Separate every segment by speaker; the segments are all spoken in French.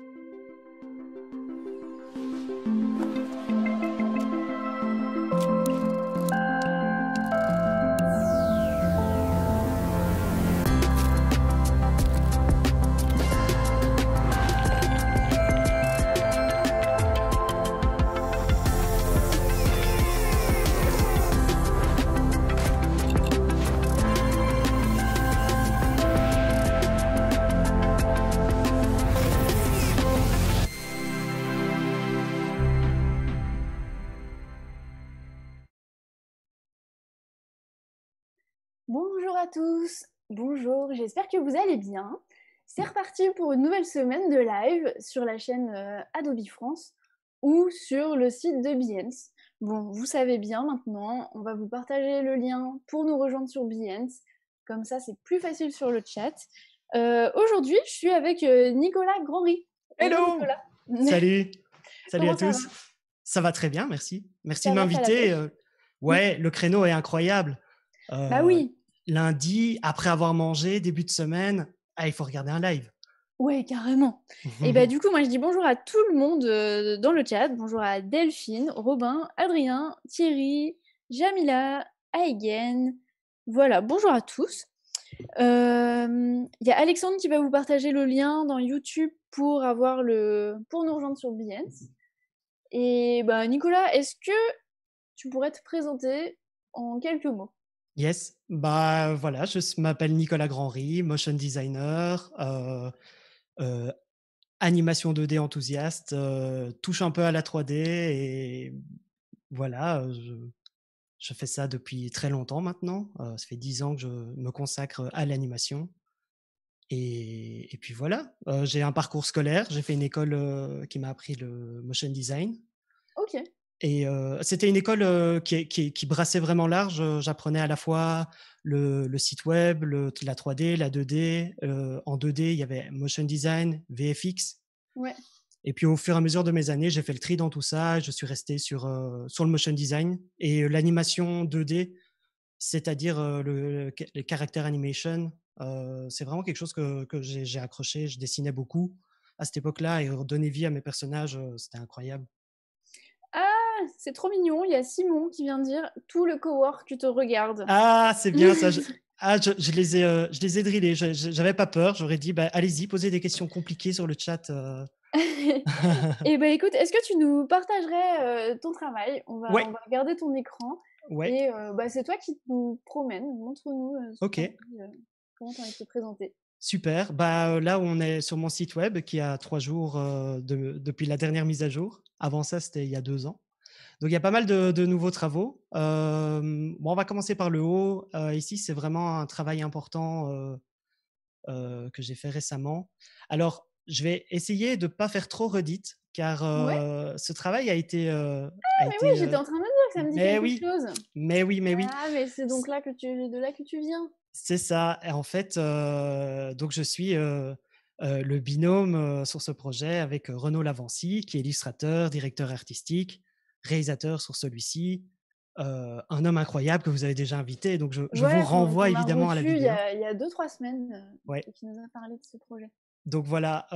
Speaker 1: thank you j'espère que vous allez bien. C'est reparti pour une nouvelle semaine de live sur la chaîne euh, Adobe France ou sur le site de Biens. Bon, vous savez bien maintenant, on va vous partager le lien pour nous rejoindre sur Biens, Comme ça, c'est plus facile sur le chat. Euh, aujourd'hui, je suis avec euh, Nicolas Grandry. Hello Nicolas. Salut Salut à tous
Speaker 2: Ça va très bien, merci. Merci de m'inviter. ouais, le créneau est incroyable. bah oui lundi, après avoir mangé, début de semaine, ah, il faut regarder un live. Ouais, carrément. Mmh. et bah,
Speaker 1: du coup, moi, je dis bonjour à tout le monde euh, dans le chat. Bonjour à Delphine, Robin, Adrien, Thierry, Jamila, Aigen. Voilà, bonjour à tous. Euh, il y a Alexandre qui va vous partager le lien dans YouTube pour, avoir le... pour nous rejoindre sur Behance. Et bah, Nicolas, est-ce que tu pourrais te présenter en quelques mots
Speaker 2: Yes, bah voilà, je m'appelle Nicolas Grandry, motion designer, euh, euh, animation 2D enthousiaste, euh, touche un peu à la 3D et voilà, je, fais ça depuis très longtemps maintenant. ça fait 10 ans que je me consacre à l'animation. Et, et, puis voilà, j'ai un parcours scolaire, j'ai fait une école qui m'a appris le motion design. Ok. Et c'était une école qui, brassait vraiment large. J'apprenais à la fois le, site web, le, la 3D, la 2D. en 2D, il y avait motion design, VFX. Et puis au fur et à mesure de mes années, j'ai fait le tri dans tout ça. Je suis resté sur, sur le motion design et l'animation 2D, c'est-à-dire les le, le, animation. c'est vraiment quelque chose que, que j'ai accroché. Je dessinais beaucoup à cette époque-là et redonner vie à mes personnages, c'était incroyable
Speaker 1: c'est trop mignon. Il y a Simon qui vient dire tout le tu te regardes Ah, c'est bien ça. Je...
Speaker 2: Ah, euh, je, les ai, drillés, je les ai J'avais pas peur. J'aurais dit, bah, allez-y, posez des questions compliquées sur le chat. et euh.
Speaker 1: eh ben écoute, est-ce que tu nous partagerais euh, ton travail on va, regarder ton écran. Et bah, c'est toi qui nous promène. Montre-nous ok comment tu as été présenté.
Speaker 2: Super. Bah, là, on est sur mon site web qui a trois jours depuis la dernière mise à jour. Avant ça, c'était il y a deux ans. Donc il y a pas mal de, nouveaux travaux. Euh, bon, on va commencer par le haut. Euh, ici, c'est vraiment un travail important euh, que j'ai fait récemment. Alors, je vais essayer de ne pas faire trop redite, car ce travail a été. ah, mais oui, j'étais en train
Speaker 1: de me dire que ça me dit quelque chose.
Speaker 2: Mais oui, mais oui. Ah,
Speaker 1: mais c'est donc là que tu, de là que tu viens.
Speaker 2: C'est ça. Et en fait, donc je suis. le binôme sur ce projet avec Renaud Lavancy, qui est illustrateur, directeur artistique, réalisateur sur celui-ci, un homme incroyable que vous avez déjà invité. Donc, je, vous renvoie évidemment à la vidéo. Il
Speaker 1: y a, deux, trois semaines, euh, qui nous a parlé de ce projet.
Speaker 2: Donc voilà,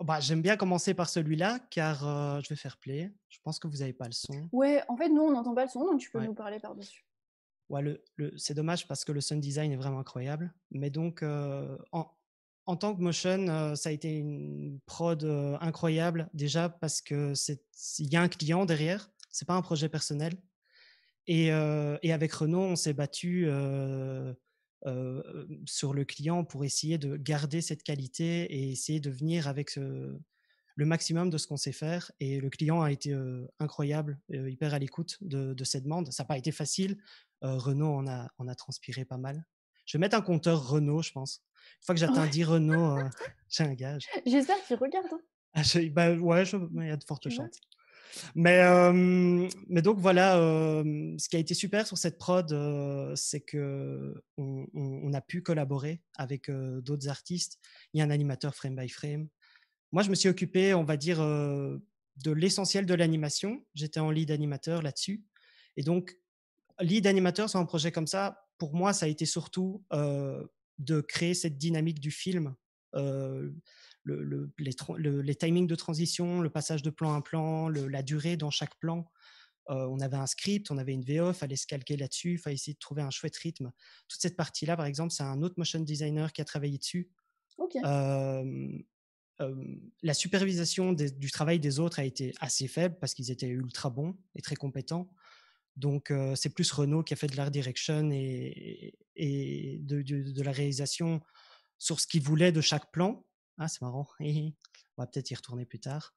Speaker 2: bah, j'aime bien commencer par celui-là car je vais faire play. Je pense que vous n'avez pas le son.
Speaker 1: Ouais, en fait, nous, on n'entend pas le son, donc tu peux nous parler par-dessus.
Speaker 2: Ouais, c'est dommage parce que le sound design est vraiment incroyable. Mais donc, en, en, tant que motion, ça a été une prod incroyable déjà parce que il y a un client derrière c'est pas un projet personnel. Et, euh, avec Renault, on s'est battu euh, euh, sur le client pour essayer de garder cette qualité et essayer de venir avec le maximum de ce qu'on sait faire. Et le client a été incroyable, hyper à l'écoute de, de, ses demandes. Ça n'a pas été facile. Renault en a, on a transpiré pas mal. Je vais mettre un compteur Renault, je pense. Une fois que j'atteins 10 Renault, j'ai un gage.
Speaker 1: J'espère tu regardes. Hein.
Speaker 2: Ah, bah, ouais, il y a de fortes chances. Mais, euh, mais donc voilà, euh, ce qui a été super sur cette prod, euh, c'est que on, a pu collaborer avec d'autres artistes. Il y a un animateur frame by frame. Moi, je me suis occupé, on va dire, de l'essentiel de l'animation. J'étais en lead animateur là-dessus. Et donc, lead animateur sur un projet comme ça, pour moi, ça a été surtout de créer cette dynamique du film les, timings de transition, le passage de plan à plan, la durée dans chaque plan. Euh, on avait un script, on avait une VO, fallait se calquer là-dessus, fallait essayer de trouver un chouette rythme. Toute cette partie-là, par exemple, c'est un autre motion designer qui a travaillé dessus. Euh, euh, la supervision du travail des autres a été assez faible parce qu'ils étaient ultra bons et très compétents. Donc, c'est plus Renault qui a fait de l'art direction et, de, de, la réalisation sur ce qu'il voulait de chaque plan. Ah, c'est marrant. On va peut-être y retourner plus tard.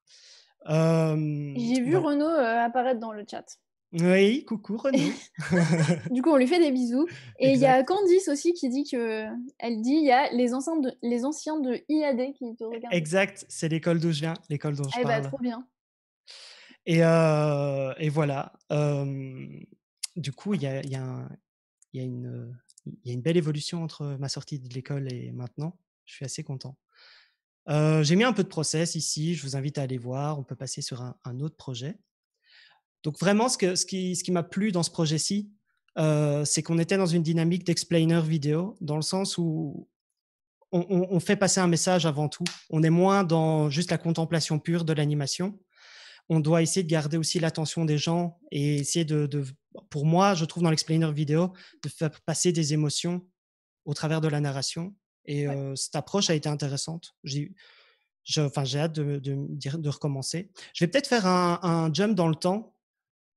Speaker 2: J'ai vu Renaud
Speaker 1: euh, apparaître dans le chat.
Speaker 2: Oui, coucou Renaud.
Speaker 1: du coup, on lui fait des bisous. Et il y a Candice aussi qui dit que elle dit il y a les anciens de, les anciens de IAD qui te regardent.
Speaker 2: Exact, c'est l'école d'où je viens, l'école dont eh bah, trop bien. Et, euh, et voilà. du coup, il y a, y, a y a, une belle évolution entre ma sortie de l'école et maintenant. Je suis assez content. J'ai mis un peu de process ici, je vous invite à aller voir, on peut passer sur un, autre projet. Donc vraiment, ce, qui, m'a plu dans ce projet-ci, c'est qu'on était dans une dynamique d'explainer vidéo, dans le sens où on, fait passer un message avant tout. On est moins dans juste la contemplation pure de l'animation. On doit essayer de garder aussi l'attention des gens et essayer de, de, pour moi, je trouve dans l'explainer vidéo, de faire passer des émotions au travers de la narration. Et cette approche a été intéressante. J'ai enfin, hâte de, de, recommencer. Je vais peut-être faire un, jump dans le temps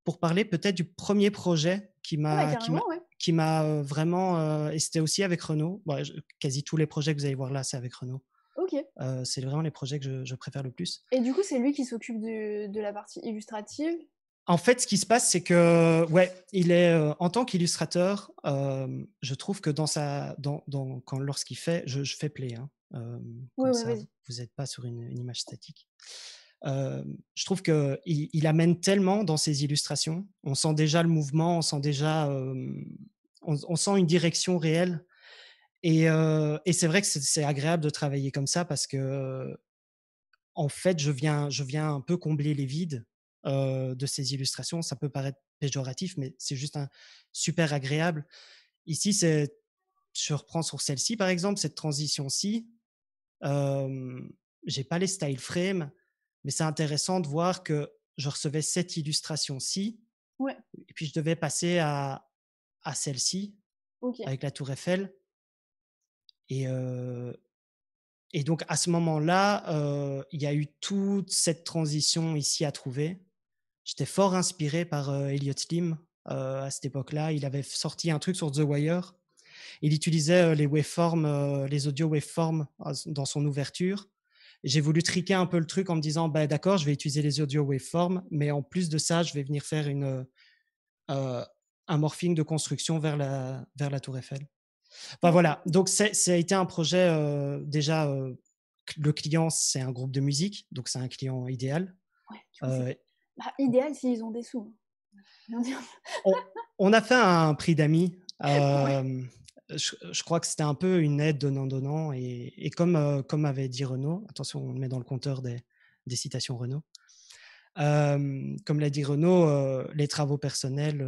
Speaker 2: pour parler peut-être du premier projet qui ah m'a qui m'a vraiment et c'était aussi avec Renault. Bah, quasi tous les projets que vous allez voir là, c'est avec Renault. Ok. c'est vraiment les projets que je, préfère le plus.
Speaker 1: Et du coup, c'est lui qui s'occupe de, la partie illustrative
Speaker 2: en fait, ce qui se passe, c'est que, ouais, il est euh, en tant qu'illustrateur, euh, je trouve que dans sa, dans, quand lorsqu'il fait, je, fais play, hein, euh, vous n'êtes pas sur une, image statique. je trouve que il, amène tellement dans ses illustrations. On sent déjà le mouvement, on sent déjà, on, sent une direction réelle. Et, et c'est vrai que c'est agréable de travailler comme ça parce que, en fait, je viens, je viens un peu combler les vides euh, de ces illustrations. Ça peut paraître péjoratif, mais c'est juste un super agréable. Ici, je reprends sur celle-ci par exemple, cette transition-ci. Euh, j'ai pas les style frames, mais c'est intéressant de voir que je recevais cette illustration-ci. Et puis je devais passer à, à celle-ci, avec la tour Eiffel. Et, euh, et donc à ce moment-là, il y a eu toute cette transition ici à trouver. J'étais fort inspiré par euh, Elliot Slim euh, à cette époque-là. Il avait sorti un truc sur The Wire. Il utilisait euh, les waveforms, les audio waveforms dans son ouverture. J'ai voulu triquer un peu le truc en me disant, bah, d'accord, je vais utiliser les audio waveforms, mais en plus de ça, je vais venir faire une, un morphing de construction vers la, vers la tour Eiffel. bah voilà, donc ça a été un projet déjà, le client, c'est un groupe de musique, donc c'est un client idéal.
Speaker 1: Ouais, bah, idéal s'ils ont des sous.
Speaker 2: on, a fait un prix d'amis. Euh, je, crois que c'était un peu une aide donnant-donnant. Et, comme, euh, comme avait dit Renaud, attention, on met dans le compteur des, citations Renault. Euh, comme l'a dit Renaud, les travaux personnels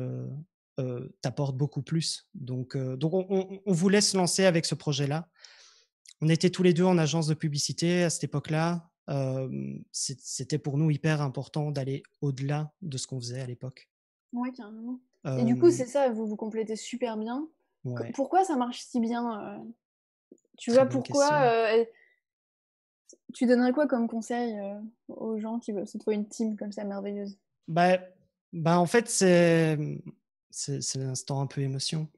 Speaker 2: t'apportent beaucoup plus. Donc, donc on, on, on voulait se lancer avec ce projet-là. On était tous les deux en agence de publicité à cette époque-là c'était pour nous hyper important d'aller au-delà de ce qu'on faisait à l'époque.
Speaker 1: Oui, carrément. Et du coup, c'est ça, vous vous complétez super bien. Pourquoi ça marche si bien
Speaker 2: Tu vois, pourquoi
Speaker 1: tu donnerais quoi comme conseil aux gens qui veulent se trouver une team comme ça merveilleuse
Speaker 2: bah, bah en fait, mmh, c'est c'est l'instant un peu émotion.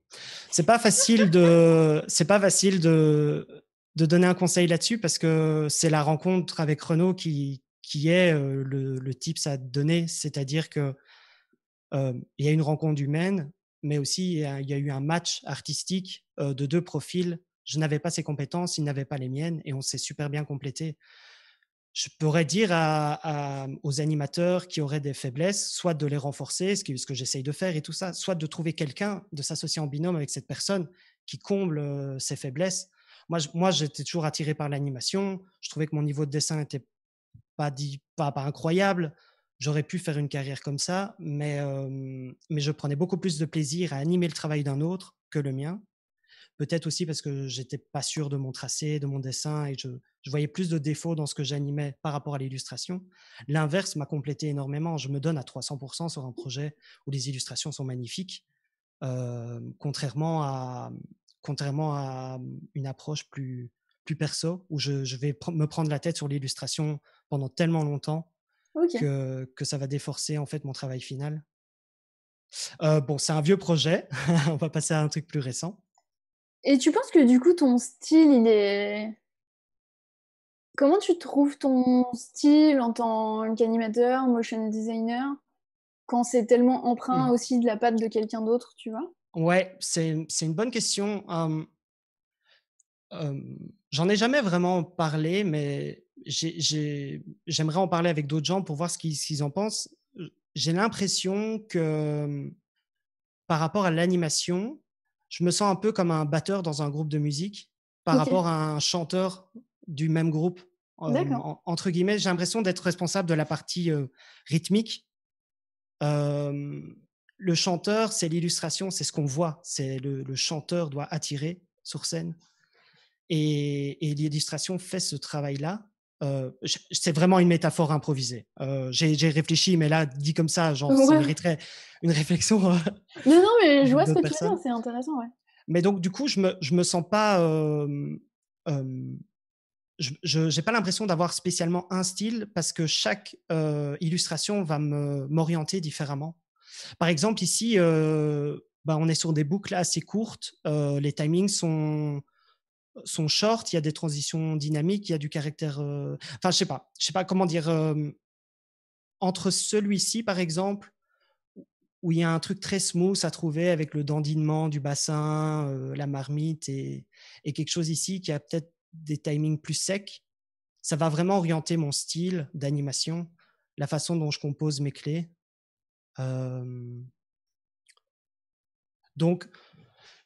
Speaker 2: C'est pas facile de c'est pas facile de de donner un conseil là-dessus parce que c'est la rencontre avec Renaud qui, qui est euh, le, le ça à donner, c'est-à-dire que euh, il y a une rencontre humaine, mais aussi il y a, eu un match artistique euh, de deux profils. Je n'avais pas ses compétences, il n'avait pas les miennes, et on s'est super bien complété. Je pourrais dire à, aux animateurs qui auraient des faiblesses, soit de les renforcer, ce, ce que j'essaye de faire et tout ça, soit de trouver quelqu'un, de s'associer en binôme avec cette personne qui comble ses faiblesses moi, j'étais toujours attiré par l'animation. Je trouvais que mon niveau de dessin n'était pas, pas, incroyable. J'aurais pu faire une carrière comme ça, euh, mais, je prenais beaucoup plus de plaisir à animer le travail d'un autre que le mien. Peut-être aussi parce que j'étais pas sûr de mon tracé, de mon dessin, et je, voyais plus de défauts dans ce que j'animais par rapport à l'illustration. L'inverse m'a complété énormément. Je me donne à 300% sur un projet où les illustrations sont magnifiques, euh, contrairement à, contrairement à mmh, une approche plus, plus perso, où je, vais me prendre la tête sur l'illustration pendant tellement longtemps que, ça va déforcer en fait mon travail final. Euh, bon, c'est un vieux projet, on va passer à un truc plus récent.
Speaker 1: Et tu penses que du coup, ton style, il est... Comment tu trouves ton style en tant qu'animateur, motion designer, quand c'est tellement mmh. emprunt aussi de la patte de quelqu'un d'autre, tu vois
Speaker 2: Ouais, c'est, c'est une bonne question. j'en ai jamais vraiment parlé, mais j'ai, j'aimerais en parler avec d'autres gens pour voir ce qu'ils, qu'ils en pensent. J'ai l'impression que par rapport à l'animation, je me sens un peu comme un batteur dans un groupe de musique par rapport à un chanteur du même groupe. entre guillemets, j'ai l'impression d'être responsable de la partie rythmique le chanteur, c'est l'illustration, c'est ce qu'on voit. C'est le, chanteur doit attirer sur scène. Et, l'illustration fait ce travail-là. Euh, c'est vraiment une métaphore improvisée. Euh, j'ai réfléchi, mais là, dit comme ça, genre, ça mériterait une réflexion. Euh,
Speaker 1: non, non, mais je vois ce que tu veux c'est intéressant. Ouais.
Speaker 2: Mais donc, du coup, je me, me sens pas. je n'ai pas l'impression d'avoir spécialement un style parce que chaque illustration va m'orienter différemment. Par exemple, ici, euh, bah, on est sur des boucles assez courtes. Euh, les timings sont, sont shorts. Il y a des transitions dynamiques. Il y a du caractère. Euh, enfin, je sais pas. Je sais pas comment dire. entre celui-ci, par exemple, où il y a un truc très smooth à trouver avec le dandinement du bassin, la marmite et quelque chose ici qui a peut-être des timings plus secs. Ça va vraiment orienter mon style d'animation, la façon dont je compose mes clés. Euh, donc,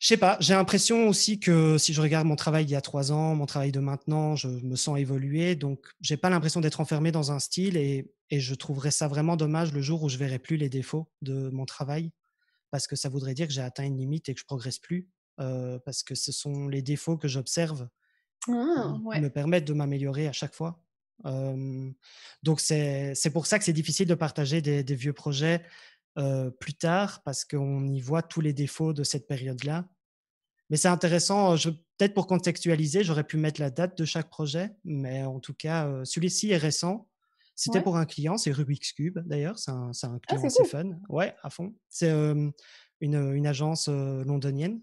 Speaker 2: je sais pas, j'ai l'impression aussi que si je regarde mon travail il y a trois ans, mon travail de maintenant, je me sens évoluer. Donc, j'ai pas l'impression d'être enfermé dans un style et, je trouverais ça vraiment dommage le jour où je verrais plus les défauts de mon travail parce que ça voudrait dire que j'ai atteint une limite et que je progresse plus euh, parce que ce sont les défauts que j'observe ah, qui me permettent de m'améliorer à chaque fois donc, c'est pour ça que c'est difficile de partager des, vieux projets plus tard parce qu'on y voit tous les défauts de cette période-là. Mais c'est intéressant, peut-être pour contextualiser, j'aurais pu mettre la date de chaque projet, mais en tout cas, celui-ci est récent. C'était pour un client, c'est Rubik's Cube d'ailleurs, c'est un, ah, client, assez c'est fun. Ouais, à fond. C'est une, une, agence londonienne.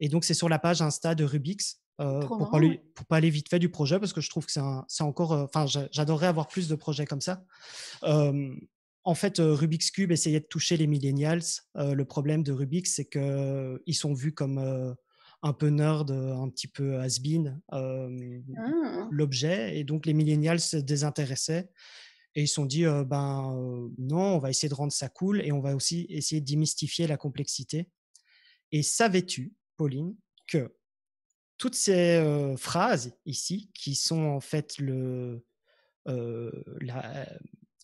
Speaker 2: Et donc, c'est sur la page Insta de Rubik's euh, pour, ne pour, pas aller vite fait du projet, parce que je trouve que c'est encore. Euh, enfin, j'adorerais avoir plus de projets comme ça. en fait, euh, Rubik's Cube essayait de toucher les millennials. le problème de Rubik, c'est qu'ils sont vus comme un peu nerd, un petit peu has-been, ah. l'objet. Et donc, les millennials se désintéressaient. Et ils se sont dit, ben non, on va essayer de rendre ça cool et on va aussi essayer de démystifier la complexité. Et savais-tu, Pauline, que toutes ces phrases ici qui sont en fait le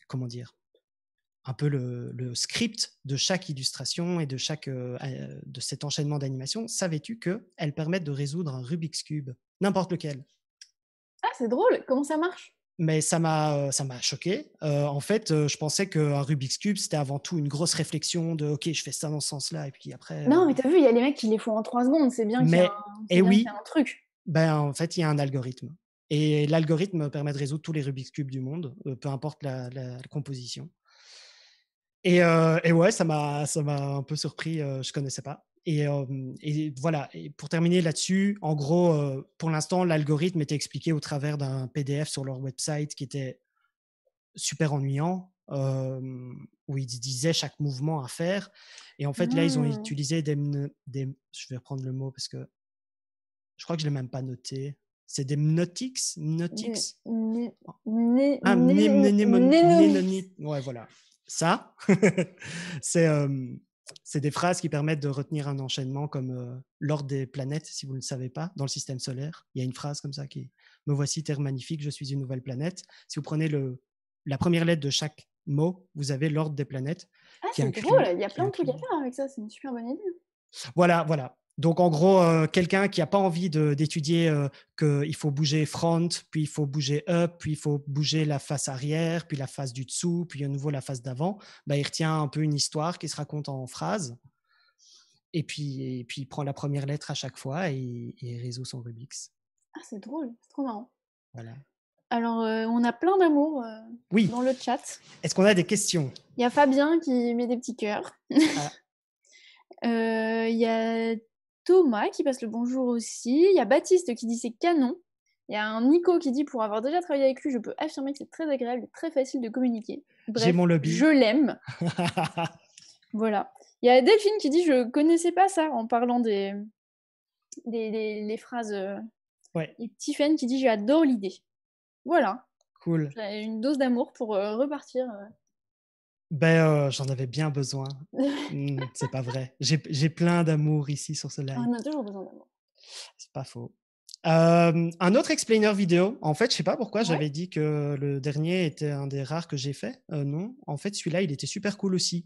Speaker 2: comment dire un peu le, script de chaque illustration et de chaque de cet enchaînement d'animation, savais-tu que permettent de résoudre un Rubik's cube, n'importe lequel Ah, c'est drôle. Comment ça marche mais ça m'a euh, ça m'a choqué. Euh, en fait, euh, je pensais qu'un Rubik's cube c'était avant tout une grosse réflexion de ok je fais ça dans ce sens-là et puis après. Non mais
Speaker 1: t'as vu il y a les mecs qui les font en trois secondes c'est bien. Mais un, et oui. truc.
Speaker 2: Ben en fait il y a un algorithme et l'algorithme permet de résoudre tous les Rubik's cubes du monde, peu importe la, composition. Et, et, ouais ça m'a ça m'a un peu surpris, je ne connaissais pas. Et, et, voilà, et pour terminer là-dessus, en gros, pour l'instant, l'algorithme était expliqué au travers d'un PDF sur leur website qui était super ennuyant, où ils disaient chaque mouvement à faire. Et en fait, là, ils ont mmh. utilisé des, Je vais reprendre le mot parce que je crois que je ne l'ai même pas noté. C'est des mnotics Mnotics Ah, mnémoniques. Ouais, voilà. Ça, c'est c'est des phrases qui permettent de retenir un enchaînement comme euh, l'ordre des planètes, si vous ne le savez pas, dans le système solaire. Il y a une phrase comme ça qui est Me voici, Terre magnifique, je suis une nouvelle planète. Si vous prenez le, la première lettre de chaque mot, vous avez l'ordre des planètes. Ah, c'est il
Speaker 1: y a plein de trucs à faire avec ça, c'est une super bonne idée.
Speaker 2: Voilà, voilà. Donc en gros, euh, quelqu'un qui n'a pas envie d'étudier euh, que qu'il faut bouger front, puis il faut bouger up, puis il faut bouger la face arrière, puis la face du dessous, puis à nouveau la face d'avant, bah, il retient un peu une histoire qui se raconte en phrase Et puis, puis il prend la première lettre à chaque fois et, et résout son Rubik's.
Speaker 1: Ah, c'est drôle, c'est trop marrant. Voilà. Alors, euh, on a plein d'amour oui. dans le chat.
Speaker 2: Est-ce qu'on a des questions
Speaker 1: Il y a Fabien qui met des petits cœurs. Ah. Il y a Thomas qui passe le bonjour aussi. Il y a Baptiste qui dit c'est canon. Il y a un Nico qui dit pour avoir déjà travaillé avec lui, je peux affirmer que c'est très agréable et très facile de communiquer. J'ai mon lobby. je l'aime. voilà. Il y a Delphine qui dit je connaissais pas ça en parlant des, des, phrases. Euh, et Tiphaine qui dit j'adore l'idée. Voilà. Cool. Une dose d'amour pour euh, repartir euh,
Speaker 2: ben, j'en avais bien besoin. Mmh, c'est pas vrai. J'ai plein d'amour ici sur ce live. On
Speaker 1: a toujours besoin d'amour.
Speaker 2: C'est pas faux. un autre explainer vidéo. En fait, je sais pas pourquoi j'avais dit que le dernier était un des rares que j'ai fait. non, en fait, celui-là, il était super cool aussi.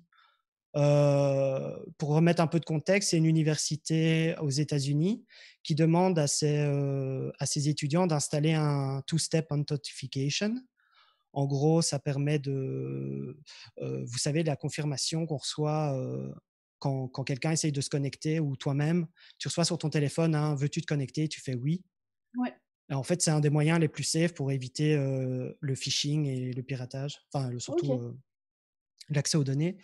Speaker 2: pour remettre un peu de contexte, c'est une université aux États-Unis qui demande à ses, à ses étudiants d'installer un two-step authentication. En gros, ça permet de, vous savez, la confirmation qu'on reçoit quand, quelqu'un essaye de se connecter ou toi-même, tu reçois sur ton téléphone, hein, veux-tu te connecter Tu fais oui. en fait, c'est un des moyens les plus safe pour éviter le phishing et le piratage, enfin surtout l'accès aux données.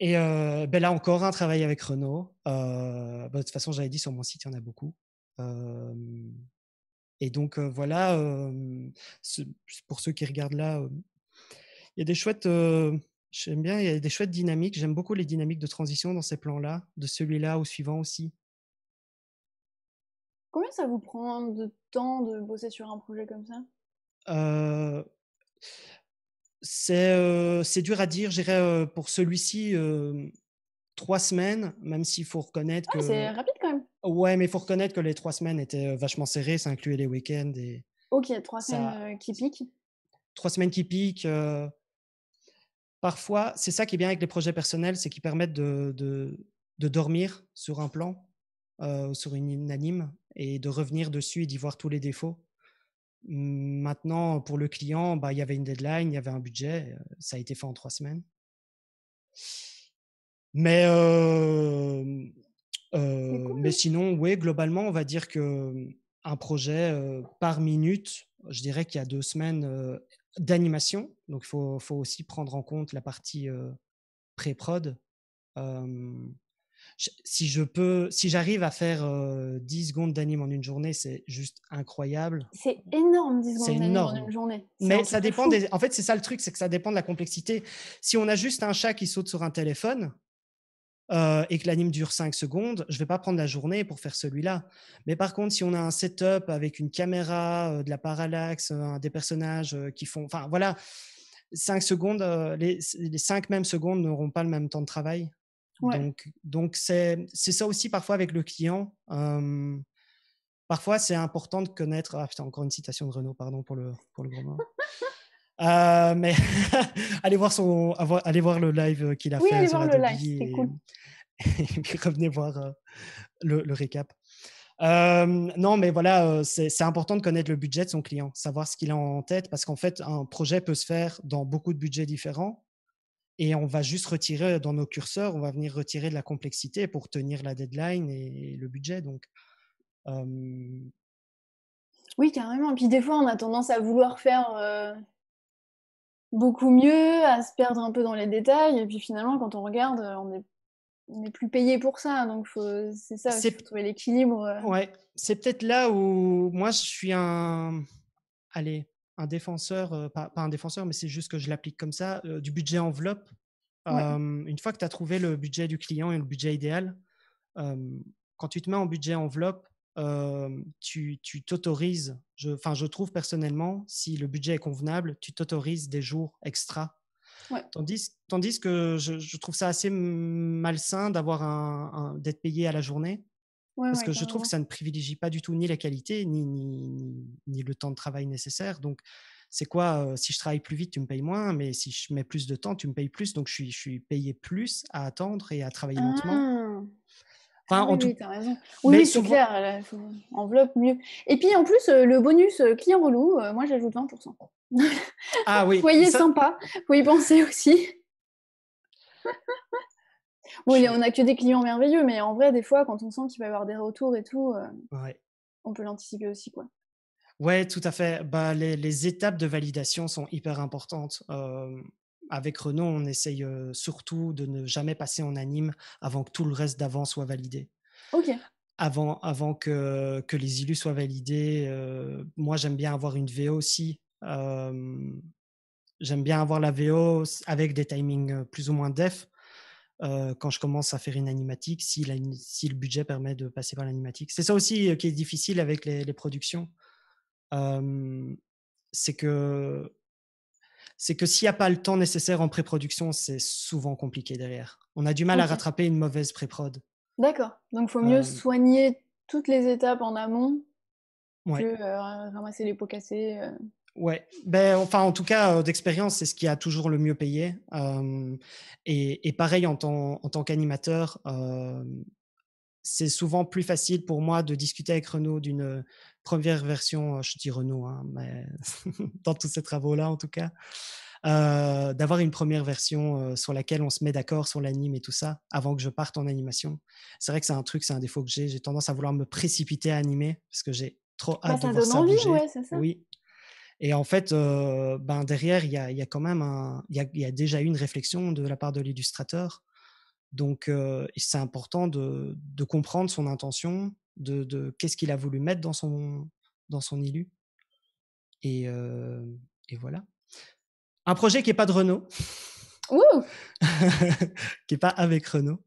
Speaker 2: Et ben là encore, un hein, travail avec Renault. Bah, de toute façon, j'avais dit sur mon site, il y en a beaucoup. Et donc voilà, pour ceux qui regardent là, il y a des chouettes, j'aime bien, il y a des chouettes dynamiques. J'aime beaucoup les dynamiques de transition dans ces plans-là, de celui-là au suivant aussi.
Speaker 1: Combien ça vous prend de temps de bosser sur un projet comme ça
Speaker 2: euh, C'est dur à dire. J'irai pour celui-ci trois semaines, même s'il faut reconnaître ah, c'est rapide Ouais, mais il faut reconnaître que les trois semaines étaient euh, vachement serrées, ça incluait les week-ends.
Speaker 1: ok, trois semaines euh, qui piquent.
Speaker 2: Trois semaines qui piquent. Euh, parfois, c'est ça qui est bien avec les projets personnels, c'est qu'ils permettent de, de, de, dormir sur un plan, sur une, anime, et de revenir dessus et d'y voir tous les défauts. Maintenant, pour le client, bah, il y avait une deadline, il y avait un budget, ça a été fait en trois semaines. Mais euh, mais sinon, oui, globalement, on va dire que euh, un projet euh, par minute, je dirais qu'il y a deux semaines d'animation. Donc, il faut, aussi prendre en compte la partie pré-prod. si je peux, si j'arrive à faire 10 secondes d'anime en une journée, c'est juste incroyable. C'est
Speaker 1: énorme, 10 secondes d'anime en une journée. Mais ça dépend des.
Speaker 2: En fait, c'est ça le truc, c'est que ça dépend de la complexité. Si on a juste un chat qui saute sur un téléphone, euh, et que l'anime dure 5 secondes, je ne vais pas prendre la journée pour faire celui-là. Mais par contre, si on a un setup avec une caméra, euh, de la parallaxe, euh, des personnages qui font... Enfin, voilà, 5 secondes, les, les 5 mêmes secondes n'auront pas le même temps de travail. Donc, c'est, c'est ça aussi parfois avec le client. parfois, c'est important de connaître... Ah putain, encore une citation de Renault, pardon pour le, pour le gros mot. Euh, mais allez voir son, allez voir le live euh, qu'il a fait. Allez voir le live, c'est cool. Et puis revenez voir euh, le, récap. non, mais voilà, c'est important de connaître le budget de son client, savoir ce qu'il a en tête, parce qu'en fait, un projet peut se faire dans beaucoup de budgets différents, et on va juste retirer dans nos curseurs, on va venir retirer de la complexité pour tenir la deadline et, le budget. Donc,
Speaker 1: oui, carrément. Et puis des fois, on a tendance à vouloir faire beaucoup mieux, à se perdre un peu dans les détails. Et puis finalement, quand on regarde, euh, on est n'est plus payé pour ça, donc c'est ça, c'est
Speaker 2: trouver l'équilibre. Euh. Ouais, c'est peut-être là où moi je suis un, allez, un défenseur, euh, pas, un défenseur, mais c'est juste que je l'applique comme ça, du budget enveloppe. une fois que tu as trouvé le budget du client et le budget idéal, quand tu te mets en budget enveloppe, euh, tu t'autorises, enfin je, trouve personnellement, si le budget est convenable, tu t'autorises des jours extra. Tandis, tandis que je, trouve ça assez malsain d'avoir un, d'être payé à la journée. parce que je trouve que ça ne privilégie pas du tout ni la qualité, ni, ni, ni, le temps de travail nécessaire. Donc, c'est quoi euh, Si je travaille plus vite, tu me payes moins, mais si je mets plus de temps, tu me payes plus. Donc, je suis, je suis payé plus à attendre et à travailler lentement ah ah oui, tu as
Speaker 1: raison. Oui, c'est clair, enveloppe mieux. Et puis en plus, euh, le bonus euh, client relou, euh, moi j'ajoute 20%. ah oui. Soyez sympa, Vous y penser aussi. bon, on n'a que des clients merveilleux, mais en vrai, des fois, quand on sent qu'il va y avoir des retours et tout, on peut l'anticiper aussi, quoi.
Speaker 2: Ouais, tout à fait. Bah, les, étapes de validation sont hyper importantes avec Renault, on essaye surtout de ne jamais passer en anime avant que tout le reste d'avant soit validé. Ok. Avant, avant que, que les élus soient validés, moi j'aime bien avoir une VO aussi. j'aime bien avoir la VO avec des timings plus ou moins def. quand je commence à faire une animatique, si, le budget permet de passer par l'animatique. C'est ça aussi qui est difficile avec les, les productions. c'est que c'est que s'il n'y a pas le temps nécessaire en pré-production, c'est souvent compliqué derrière. On a du mal à rattraper une mauvaise pré-prod.
Speaker 1: D'accord. Donc, il faut mieux euh, soigner toutes les étapes en amont que euh, ramasser les pots cassés. Euh.
Speaker 2: Ouais, ben, enfin en tout cas d'expérience, c'est ce qui a toujours le mieux payé. et, pareil en tant, en tant qu'animateur, c'est souvent plus facile pour moi de discuter avec Renault d'une première version, euh, je dis Renault, hein, mais dans tous ces travaux-là en tout cas, euh, d'avoir une première version euh, sur laquelle on se met d'accord sur l'anime et tout ça avant que je parte en animation. C'est vrai que c'est un truc, c'est un défaut que j'ai. J'ai tendance à vouloir me précipiter à animer parce que j'ai trop bah, hâte ça de voir envie, bouger. ça. Oui. Et en fait, ben derrière, il y a, quand même il y a, déjà eu une réflexion de la part de l'illustrateur. Donc, c'est important de, comprendre son intention, de, qu'est-ce qu'il a voulu mettre dans son, dans son élu. Et, voilà. Un projet qui n'est pas de Renault. qui n'est pas avec Renault.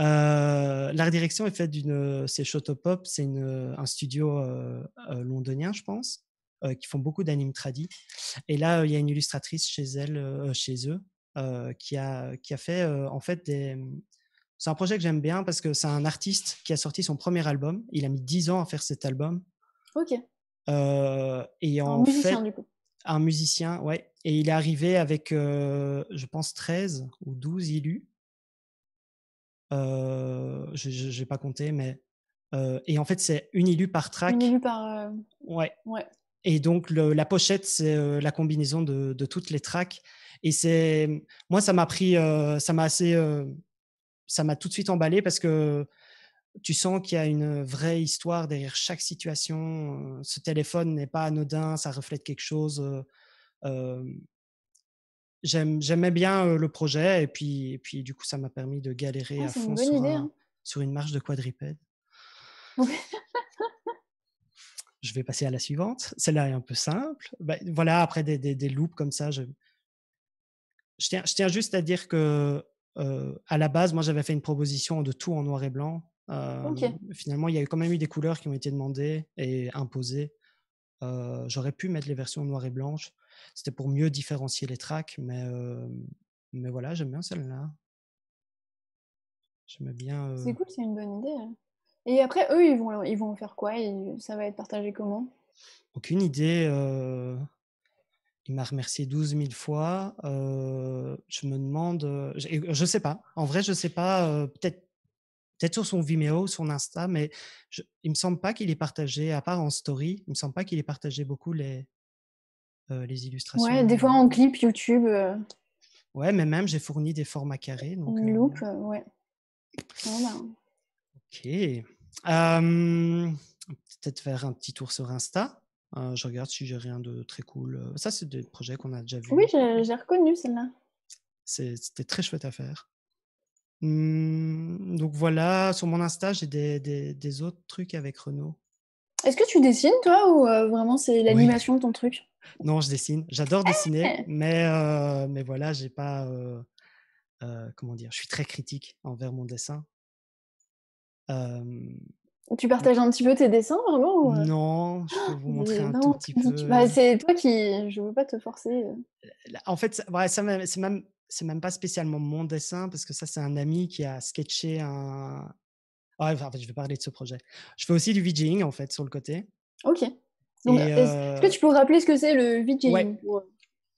Speaker 2: Euh, la redirection est faite d'une. C'est Shotopop, c'est un studio euh, euh, londonien, je pense, qui font beaucoup d'animes tradis. Et là, il y a une illustratrice chez elle, chez eux, qui, a, qui a fait en fait des, c'est un projet que j'aime bien parce que c'est un artiste qui a sorti son premier album. Il a mis 10 ans à faire cet album. Ok. Euh, et en un musicien, fait, Un musicien, ouais. Et il est arrivé avec, euh, je pense, 13 ou 12 élus. Euh, je n'ai pas compté, mais. Euh, et en fait, c'est une élue par track. Une élue par. Ouais. ouais. Et donc, le, la pochette, c'est la combinaison de, de, toutes les tracks. Et c'est. Moi, ça m'a pris. ça m'a assez ça m'a tout de suite emballé parce que tu sens qu'il y a une vraie histoire derrière chaque situation. Ce téléphone n'est pas anodin, ça reflète quelque chose. J'aimais bien le projet et puis, et puis du coup, ça m'a permis de galérer ah, à fond hein. sur, une marche de quadripède. je vais passer à la suivante. Celle-là est un peu simple. Bah, voilà, après des, des, loops comme ça, je, je, tiens, je tiens juste à dire que à la base, moi, j'avais fait une proposition de tout en noir et blanc. Finalement, il y a quand même eu des couleurs qui ont été demandées et imposées. J'aurais pu mettre les versions noir et blanche. C'était pour mieux différencier les tracks, mais, mais voilà, j'aime bien celle-là. J'aime bien. C'est
Speaker 1: cool, c'est une bonne idée. Hein. Et après, eux, ils vont, ils vont en faire quoi et Ça va être partagé comment
Speaker 2: Aucune idée. Il m'a remercié 12 000 fois. Euh... Euh, je me demande, euh, je, sais pas. En vrai, je sais pas. Euh, peut-être, peut-être sur son Vimeo, son Insta, mais je, il me semble pas qu'il ait partagé, à part en story, il me semble pas qu'il ait partagé beaucoup les les illustrations. Ouais, des fois
Speaker 1: en clip YouTube.
Speaker 2: Ouais, mais même j'ai fourni des formats carrés. Donc,
Speaker 1: Une loupe, ouais.
Speaker 2: Ok. Peut-être faire un petit tour sur Insta. je regarde si j'ai rien de très cool. Ça, c'est des projets qu'on a déjà vus. Oui,
Speaker 1: j'ai reconnu celle-là.
Speaker 2: C'était très chouette à faire. Mmh, donc voilà, sur mon Insta, j'ai des, autres trucs avec Renault.
Speaker 1: Est-ce que tu dessines toi ou euh, vraiment c'est l'animation de ton truc
Speaker 2: Non, je dessine. J'adore ah dessiner, mais, voilà, euh, mais voilà, j'ai pas. Euh, comment dire Je suis très critique envers mon dessin.
Speaker 1: Tu partages un petit peu tes dessins vraiment Non, je peux vous montrer un tout petit peu. Bah, c'est toi qui. Je veux pas te forcer.
Speaker 2: En fait, c'est même c'est même pas spécialement mon dessin parce que ça c'est un ami qui a sketché un. Ah, en fait, je vais parler de ce projet. Je fais aussi du VJing en fait sur le côté. Ok. est-ce que euh tu
Speaker 1: peux rappeler ce que c'est le VJing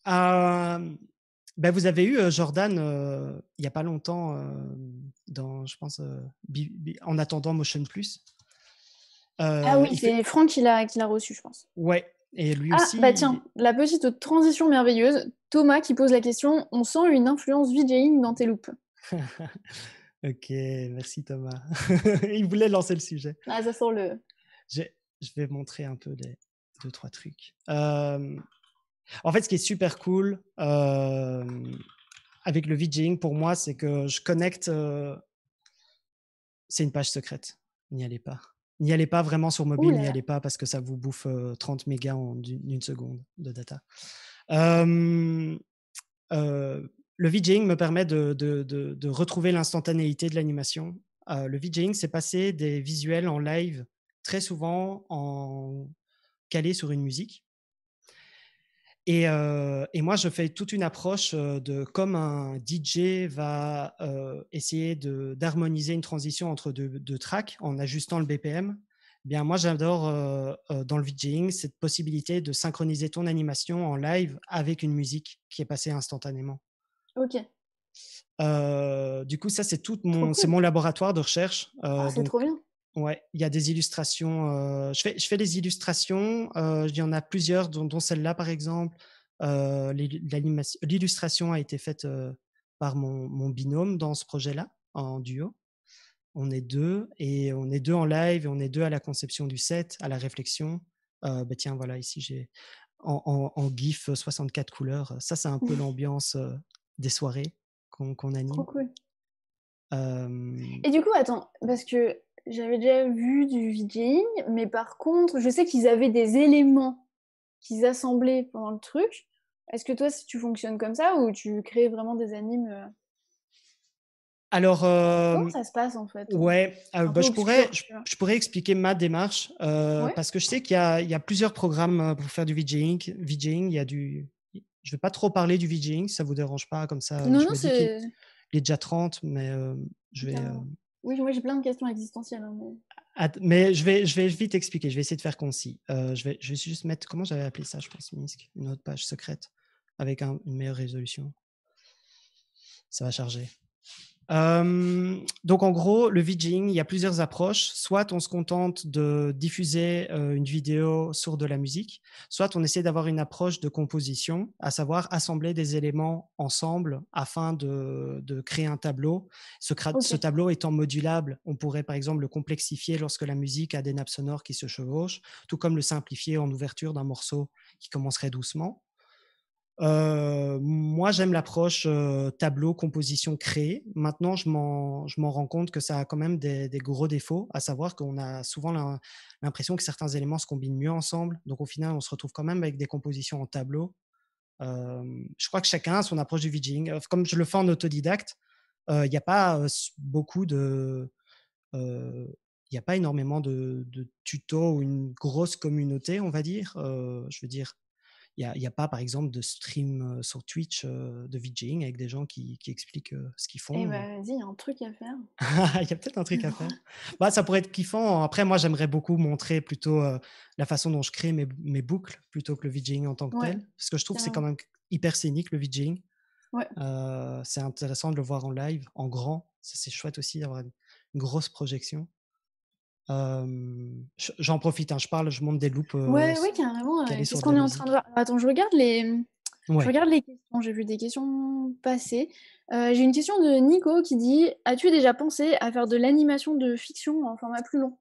Speaker 2: euh ben, vous avez eu euh, Jordan il n'y a pas longtemps dans, je pense, en attendant Motion Plus. ah oui, c'est
Speaker 1: Franck qui l'a reçu, je pense.
Speaker 2: Ouais, et lui ah, Bah tiens,
Speaker 1: la petite transition merveilleuse. Thomas qui pose la question on sent une influence VJing dans tes loops.
Speaker 2: ok, merci Thomas. Il voulait lancer le sujet.
Speaker 1: Ah, ça sent le.
Speaker 2: Je, vais montrer un peu deux, trois trucs. Euh, en fait, ce qui est super cool euh, avec le VJing pour moi, c'est que je connecte. Euh, c'est une page secrète. N'y allez pas. N'y allez pas vraiment sur mobile, n'y allez pas parce que ça vous bouffe 30 mégas en une seconde de data. le VJing me permet de, retrouver l'instantanéité de l'animation. le VJing, c'est passer des visuels en live très souvent en calé sur une musique. Euh, et, moi, je fais toute une approche euh, de comme un DJ va euh, essayer d'harmoniser une transition entre deux, deux, tracks en ajustant le BPM. Eh bien, moi, j'adore euh, dans le VJing cette possibilité de synchroniser ton animation en live avec une musique qui est passée instantanément. Ok. du coup, ça, c'est tout mon, c'est mon laboratoire de recherche. Ah, c'est trop bien. Ouais, il y a des illustrations. Euh, je, fais, je fais des illustrations. Euh, il y en a plusieurs, dont, celle-là par exemple. Euh, l'illustration a été faite par mon, binôme dans ce projet-là, en duo. On est deux, et on est deux en live, et on est deux à la conception du set, à la réflexion. Bah tiens, voilà, ici j'ai en, GIF 64 couleurs. Ça, c'est un peu l'ambiance des soirées qu'on anime. Trop Et
Speaker 1: du coup, attends, parce que j'avais déjà vu du VJing, mais par contre, je sais qu'ils avaient des éléments qu'ils assemblaient pendant le truc. Est-ce que toi, si tu fonctionnes comme ça ou tu crées vraiment des animes euh,
Speaker 2: alors, euh, comment ça
Speaker 1: se passe en fait Ouais, euh, bah, je, pourrais, je,
Speaker 2: pourrais expliquer ma démarche parce que je sais qu'il y, a plusieurs programmes pour faire du VJing. VJing, il y a du. Je ne vais pas trop parler du VJing, si ça vous dérange pas comme ça. Non, non, c'est. Il est déjà 30, mais je vais.
Speaker 1: Oui, moi j'ai plein de questions existentielles. Hein,
Speaker 2: mais... je, vais, vite expliquer, je vais essayer de faire concis. Euh, je, vais, je juste mettre, comment j'avais appelé ça, je pense, une autre page secrète avec une meilleure résolution. Ça va charger. Euh, donc en gros, le VJing, il y a plusieurs approches. Soit on se contente de diffuser euh, une vidéo sur de la musique, soit on essaie d'avoir une approche de composition, à savoir assembler des éléments ensemble afin de, créer un tableau. ce, tableau étant modulable, on pourrait par exemple le complexifier lorsque la musique a des nappes sonores qui se chevauchent, tout comme le simplifier en ouverture d'un morceau qui commencerait doucement. Euh, moi, j'aime l'approche euh, tableau, composition, créée. Maintenant, je m'en, rends compte que ça a quand même des, gros défauts, à savoir qu'on a souvent l'impression que certains éléments se combinent mieux ensemble. Donc, au final, on se retrouve quand même avec des compositions en tableau. Euh, je crois que chacun a son approche du VJing. Comme je le fais en autodidacte, il n'y a pas beaucoup de. il n'y a pas énormément de, de tutos ou une grosse communauté, on va dire. je veux dire, il n'y a, pas, par exemple, de stream sur Twitch de VJing avec des gens qui, expliquent ce qu'ils eh font. Eh vas-y,
Speaker 1: il y a un truc à faire.
Speaker 2: Il y a peut-être un truc à faire. Bah, ça pourrait être kiffant. Après, moi, j'aimerais beaucoup montrer plutôt la façon dont je crée mes, boucles plutôt que le VJing en tant que tel. Parce que je trouve que c'est quand même hyper scénique, le VJing. c'est intéressant de le voir en live, en grand. Ça, c'est chouette aussi d'avoir une, grosse projection. J'en profite, hein, je parle, je monte des loupes. Euh, ouais,
Speaker 1: carrément. Qu'est-ce qu'on est en train de voir Attends, je regarde les, je regarde les questions. J'ai vu des questions passer. Euh, j'ai une question de Nico qui dit As-tu déjà pensé à faire de l'animation de fiction en format plus long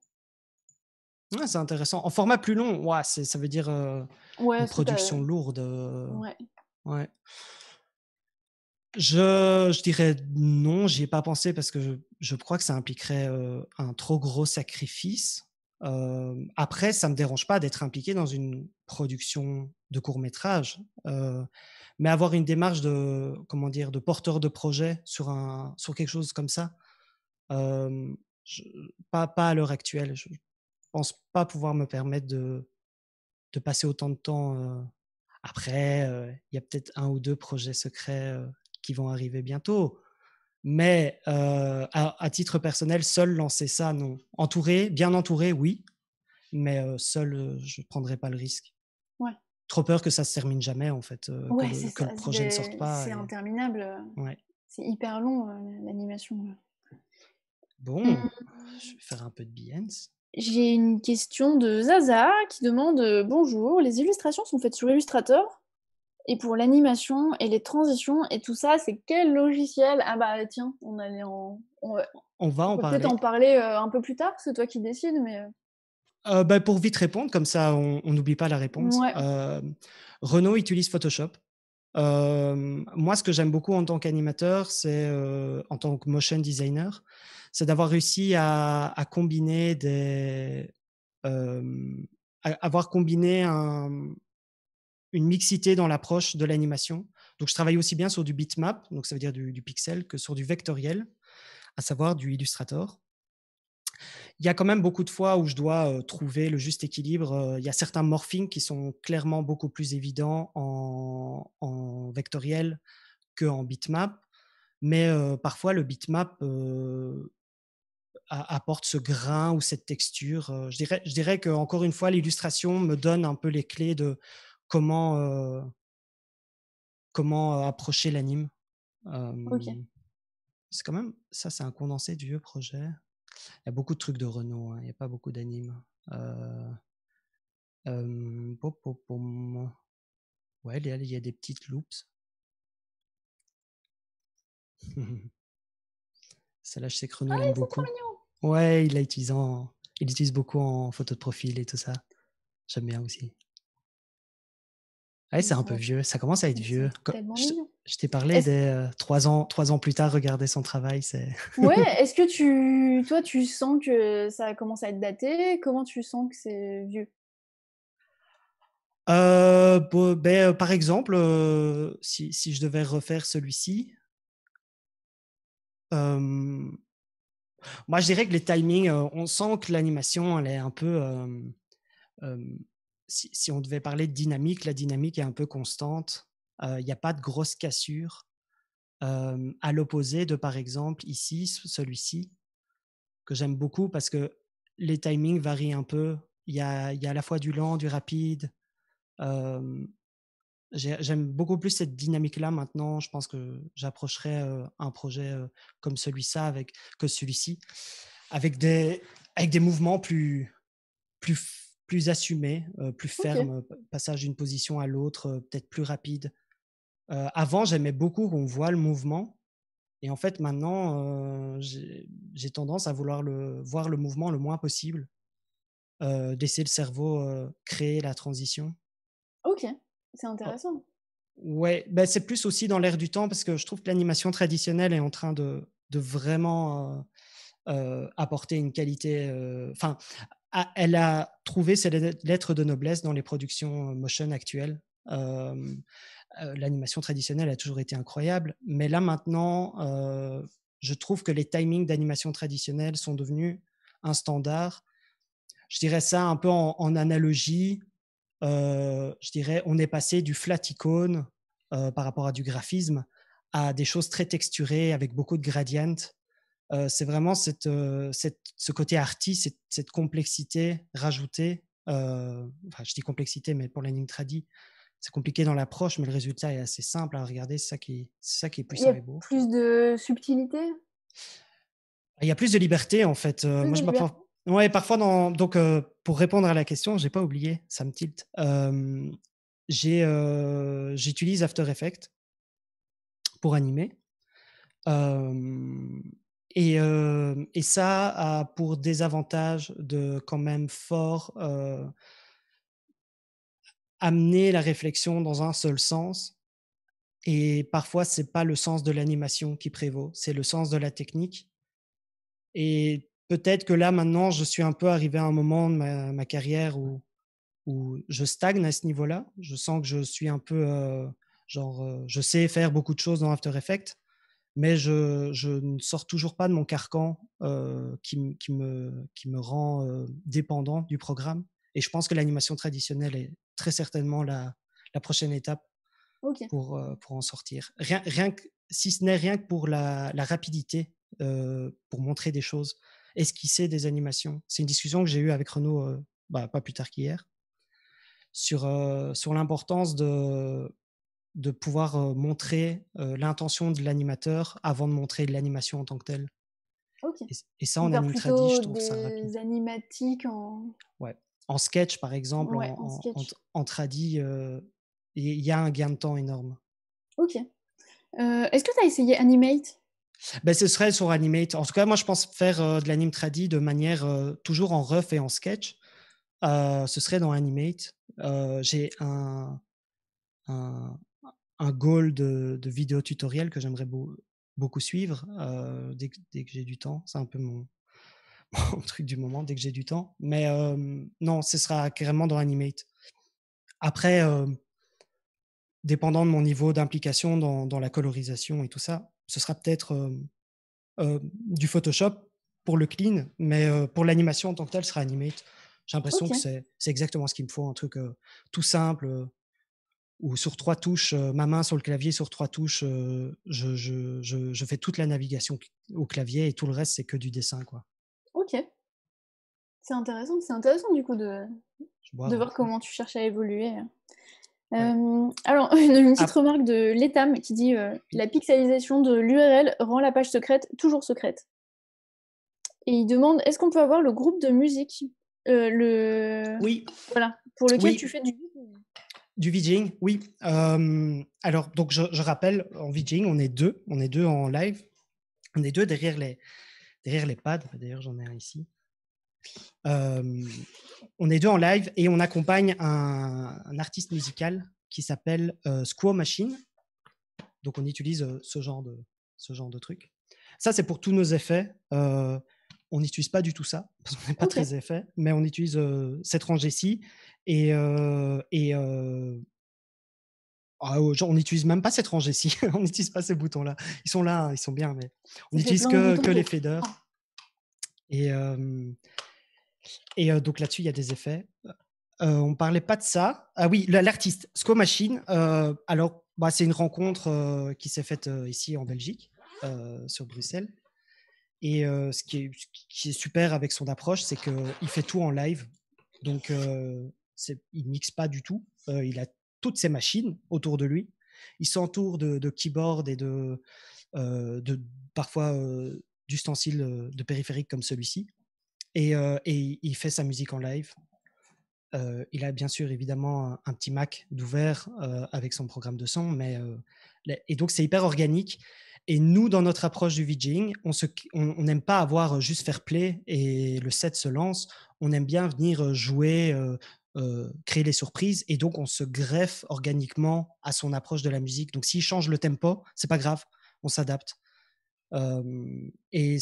Speaker 2: ouais, ah, C'est intéressant. En format plus long, ouais, ça veut dire euh,
Speaker 1: une production
Speaker 2: lourde. Ouais. ouais. Je, je dirais non, j'y ai pas pensé parce que je crois que ça impliquerait un trop gros sacrifice. après, ça ne me dérange pas d'être impliqué dans une production de court métrage, mais avoir une démarche de comment de porteur de projet sur quelque chose comme ça, pas à l'heure actuelle. Je pense pas pouvoir me permettre de passer autant de temps. après, il y a peut-être un ou deux projets secrets qui vont arriver bientôt, mais euh, à, titre personnel, seul lancer ça, non. Entouré, bien entouré, oui. Mais euh, seul, euh, je ne prendrai pas le risque. Trop peur que ça se termine jamais, en fait, que, le, projet ne sorte pas. C'est
Speaker 1: interminable. C'est hyper long, l'animation.
Speaker 2: Bon, mmh. je vais faire un peu de Behance.
Speaker 1: J'ai une question de Zaza qui demande Bonjour, les illustrations sont faites sur Illustrator et pour l'animation et les transitions et tout ça, c'est quel logiciel Ah bah tiens, on allait en on,
Speaker 2: on va en peut parler. être en
Speaker 1: parler euh, un peu plus tard, c'est toi qui décides, mais. Euh.
Speaker 2: Euh, bah, pour vite répondre, comme ça on n'oublie pas la réponse. Renault utilise Photoshop. moi, ce que j'aime beaucoup en tant qu'animateur, c'est en tant que motion designer, c'est d'avoir réussi à, à, combiner des, avoir combiné un, une mixité dans l'approche de l'animation. Donc, je travaille aussi bien sur du bitmap, donc ça veut dire du, pixel, que sur du vectoriel, à savoir du Illustrator. Il y a quand même beaucoup de fois où je dois euh, trouver le juste équilibre. Euh, il y a certains morphings qui sont clairement beaucoup plus évidents en, en vectoriel qu'en bitmap, mais euh, parfois le bitmap apporte ce grain ou cette texture. je dirais, je dirais qu'encore une fois, l'illustration me donne un peu les clés de comment euh, comment euh, approcher l'anime. C'est quand même ça, c'est un condensé du vieux projet. Il y a beaucoup de trucs de Renault, hein. il n'y a pas beaucoup d'animes. Euh, ouais, il y, a, des petites loops. ça là je sais que ah beaucoup. Ouais, il l'utilise il l'utilise beaucoup en photo de profil et tout ça. J'aime bien aussi c'est un peu vieux, ça commence à être vieux. Je, je t'ai parlé des euh, trois, ans, trois ans plus tard, regarder son travail. c'est... ouais,
Speaker 1: est-ce que tu, toi, tu sens que ça commence à être daté Comment tu sens que c'est vieux
Speaker 2: euh, ben, euh, Par exemple, si, si, je devais refaire celui-ci, moi je dirais que les timings, on sent que l'animation, elle est un peu si, on devait parler de dynamique, la dynamique est un peu constante. Il euh, n'y a pas de grosse cassure. Euh, à l'opposé de, par exemple, ici, celui-ci, que j'aime beaucoup parce que les timings varient un peu. Il y a, y a, à la fois du lent, du rapide. Euh, j'aime beaucoup plus cette dynamique-là maintenant. Je pense que j'approcherai un projet comme celui-ci avec, que celui-ci, avec des, avec des mouvements plus, plus plus assumé, euh, plus ferme, euh, passage d'une position à l'autre, euh, peut-être plus rapide. avant, j'aimais beaucoup qu'on voit le mouvement. Et en fait, maintenant, j'ai tendance à vouloir le, voir le mouvement le moins possible, d'essayer le cerveau créer la transition.
Speaker 1: Ok, c'est oh. intéressant.
Speaker 2: Ouais, ben, c'est plus aussi dans l'air du temps parce que je trouve que l'animation traditionnelle est en train de, de vraiment apporter une qualité, enfin, elle a trouvé ses lettres de noblesse dans les productions euh, motion actuelles. Euh, euh, l'animation traditionnelle a toujours été incroyable, mais là maintenant, je trouve que les timings d'animation traditionnelle sont devenus un standard. Je dirais ça un peu en, analogie. je dirais, on est passé du flat icône par rapport à du graphisme à des choses très texturées avec beaucoup de gradients euh, c'est vraiment euh, cette, ce côté arty, cette, cette complexité rajoutée. Euh, enfin, je dis complexité, mais pour l'anime tradit, c'est compliqué dans l'approche, mais le résultat est assez simple à regarder. C'est ça qui, c'est ça qui est puissant et beau.
Speaker 1: Plus de subtilité.
Speaker 2: Il y a plus de liberté en fait. moi, je parfois, ouais, parfois dans, donc pour répondre à la question, j'ai pas oublié, ça me tilte. j'ai, j'utilise After Effects pour animer. Et, euh, et, ça a pour désavantage de quand même fort euh, amener la réflexion dans un seul sens. Et parfois, ce n'est pas le sens de l'animation qui prévaut, c'est le sens de la technique. Et peut-être que là, maintenant, je suis un peu arrivé à un moment de ma, carrière où, où, je stagne à ce niveau-là. Je sens que je suis un peu, euh, genre, je sais faire beaucoup de choses dans After Effects mais je, ne sors toujours pas de mon carcan euh, qui, me, qui me rend euh, dépendant du programme. Et je pense que l'animation traditionnelle est très certainement la, prochaine étape pour, euh, pour en sortir. Rien, rien que, si ce n'est rien que pour la, rapidité, pour montrer des choses, esquisser des animations. C'est une discussion que j'ai eue avec Renaud bah, pas plus tard qu'hier sur, sur l'importance de de pouvoir montrer l'intention de l'animateur avant de montrer l'animation en tant que telle.
Speaker 1: Et, ça, en anime tradis. je trouve ça rapide. animatiques en...
Speaker 2: Ouais. En sketch, par exemple, en, en, il y a un gain de temps énorme.
Speaker 1: Ok. Euh, est-ce que tu as essayé Animate
Speaker 2: ben, ce serait sur Animate. En tout cas, moi, je pense faire de l'anime tradis de manière toujours en rough et en sketch. Euh, ce serait dans Animate. Euh, j'ai un, un, un goal de, vidéo tutoriel que j'aimerais beaucoup suivre euh, dès, que j'ai du temps. C'est un peu mon, truc du moment, dès que j'ai du temps. Mais non, ce sera carrément dans Animate. Après, dépendant de mon niveau d'implication dans, dans, la colorisation et tout ça, ce sera peut-être euh, du Photoshop pour le clean, mais pour l'animation en tant que telle, ce sera Animate. J'ai l'impression que que c'est exactement ce qu'il me faut, un truc tout simple ou sur trois touches, euh, ma main sur le clavier, sur trois touches, euh, je, je, je, fais toute la navigation au clavier et tout le reste, c'est que du dessin. Quoi.
Speaker 1: Ok. C'est intéressant, c'est intéressant du coup de, de voir comment tu cherches à évoluer. alors, une, petite remarque de l'Etam qui dit euh, La pixelisation de l'URL rend la page secrète toujours secrète. Et il demande Est-ce qu'on peut avoir le groupe de musique le... Oui. Voilà, pour lequel tu fais du.
Speaker 2: Du VJing, oui. Euh, alors, donc, je, rappelle, en VJing, on est deux. On est deux en live. On est deux derrière les, derrière les pads. D'ailleurs, j'en ai un ici. Euh, on est deux en live et on accompagne un, artiste musical qui s'appelle euh, Squaw Machine. Donc, on utilise ce genre de, ce genre de truc. Ça, c'est pour tous nos effets. On n'utilise pas du tout ça, parce qu'on n'est pas très effet, mais on utilise euh, cette rangée-ci. Et, euh, euh, ah, on n'utilise même pas cette rangée-ci, on n'utilise pas ces boutons-là. Ils sont là, hein, ils sont bien, mais on n'utilise que, les faders. Ah. Et, donc là-dessus, il y a des effets. on ne parlait pas de ça. Ah oui, l'artiste, Sco Machine. alors, bah, c'est une rencontre qui s'est faite ici en Belgique, sur Bruxelles. Et ce, qui est, qui est, super avec son approche, c'est qu'il fait tout en live. Donc, il il mixe pas du tout. il a toutes ses machines autour de lui. Il s'entoure de, de keyboards et de, de parfois d'ustensiles de périphériques comme celui-ci. Et, il fait sa musique en live. il a bien sûr évidemment un, un petit Mac d'ouvert avec son programme de son, mais et donc c'est hyper organique. Et nous, dans notre approche du VJing, on n'aime pas avoir euh, juste faire play et le set se lance. On aime bien venir euh, jouer, euh, créer les surprises. Et donc, on se greffe organiquement à son approche de la musique. Donc, s'il change le tempo, c'est pas grave, on s'adapte. et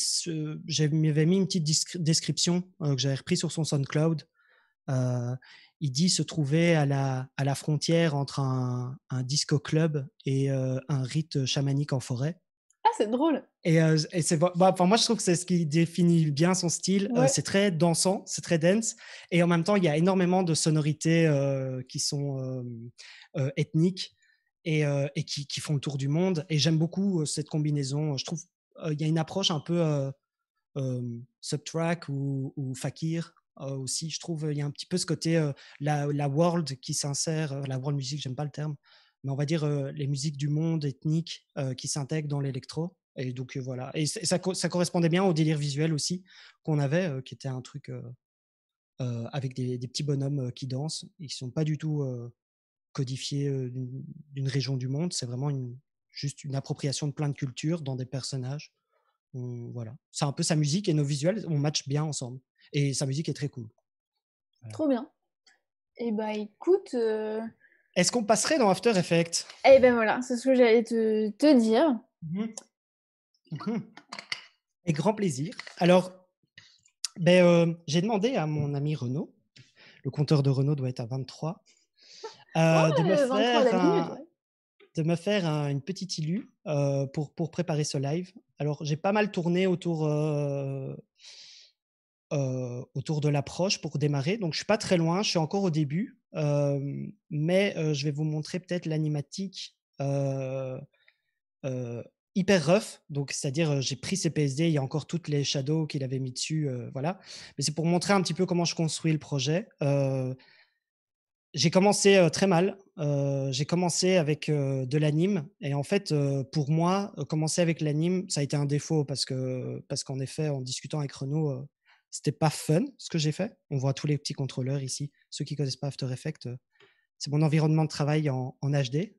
Speaker 2: j'avais mis une petite description que j'avais reprise sur son SoundCloud. il dit se trouver à la, à la frontière entre un disco club et un rite chamanique en forêt c'est drôle. Et, euh, et c'est, bah, moi, je trouve que c'est ce qui définit bien son style. Euh, c'est très dansant, c'est très dense. Et en même temps, il y a énormément de sonorités euh, qui sont ethniques et, et qui, qui, font le tour du monde. Et j'aime beaucoup cette combinaison. Je trouve il y a une approche un peu subtrack ou, ou fakir aussi. Je trouve il y a un petit peu ce côté la, world qui s'insère, la world music, j'aime pas le terme, mais on va dire les musiques du monde ethnique qui s'intègrent dans l'électro. Et donc voilà. Et ça, correspondait bien au délire visuel aussi qu'on avait, qui était un truc avec des, petits bonhommes qui dansent Ils qui sont pas du tout codifiés d'une région du monde. C'est vraiment juste une appropriation de plein de cultures dans des personnages. voilà. C'est un peu sa musique et nos visuels, on match bien ensemble. Et sa musique est très cool.
Speaker 1: Trop bien. Et eh bah écoute.
Speaker 2: Est-ce qu'on passerait dans After Effects
Speaker 1: Eh ben voilà, c'est ce que j'allais te, dire.
Speaker 2: Mhm. Mhm. Et grand plaisir. Alors, ben, euh, j'ai demandé à mon ami Renaud, le compteur de Renaud doit être à 23, euh, de, me faire une petite ilu euh, pour préparer ce live. Alors, j'ai pas mal tourné autour euh, autour de l'approche pour démarrer. Donc, je suis pas très loin, je suis encore au début, euh, mais euh, je vais vous montrer peut-être l'animatique hyper rough. Donc, c'est-à-dire, j'ai pris ces PSD, il y a encore toutes les shadows qu'il avait mis dessus, voilà. Mais c'est pour montrer un petit peu comment je construis le projet. j'ai commencé très mal. j'ai commencé avec de l'anime et en fait, pour moi, commencer avec l'anime, ça a été un défaut parce que parce qu'en effet, en discutant avec Renaud c'était pas fun ce que j'ai fait. On voit tous les petits contrôleurs ici. Ceux qui connaissent pas After Effects, euh, c'est mon environnement de travail en, HD.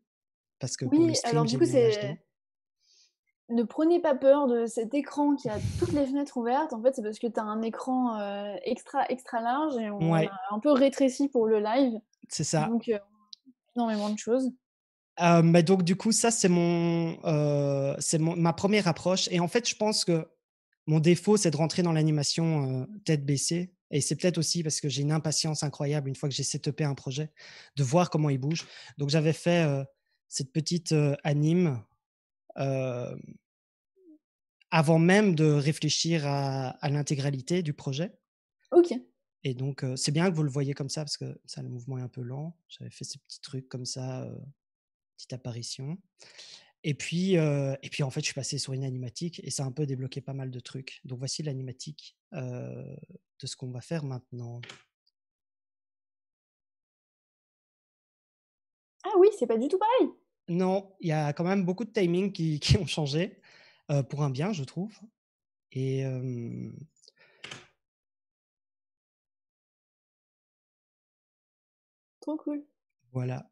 Speaker 2: Parce que oui, alors du coup, c'est.
Speaker 1: Ne prenez pas peur de cet écran qui a toutes les fenêtres ouvertes. En fait, c'est parce que tu as un écran euh, extra, extra large et on a un peu rétréci pour le live. C'est ça. Donc, euh, énormément de choses.
Speaker 2: mais donc, du coup, ça, c'est mon, c'est ma première approche. Et en fait, je pense que mon défaut, c'est de rentrer dans l'animation tête baissée. Et c'est peut-être aussi parce que j'ai une impatience incroyable une fois que j'ai setupé un projet, de voir comment il bouge. Donc j'avais fait cette petite anime avant même de réfléchir à, à l'intégralité du projet. Ok. Et donc c'est bien que vous le voyez comme ça parce que ça, le mouvement est un peu lent. J'avais fait ces petits trucs comme ça, petite apparition. Et puis, euh, et puis en fait, je suis passé sur une animatique et ça a un peu débloqué pas mal de trucs. Donc voici l'animatique euh, de ce qu'on va faire maintenant.
Speaker 1: Ah oui, c'est pas du tout pareil.
Speaker 2: Non, il y a quand même beaucoup de timings qui, ont changé euh, pour un bien, je trouve. Et trop cool. Voilà.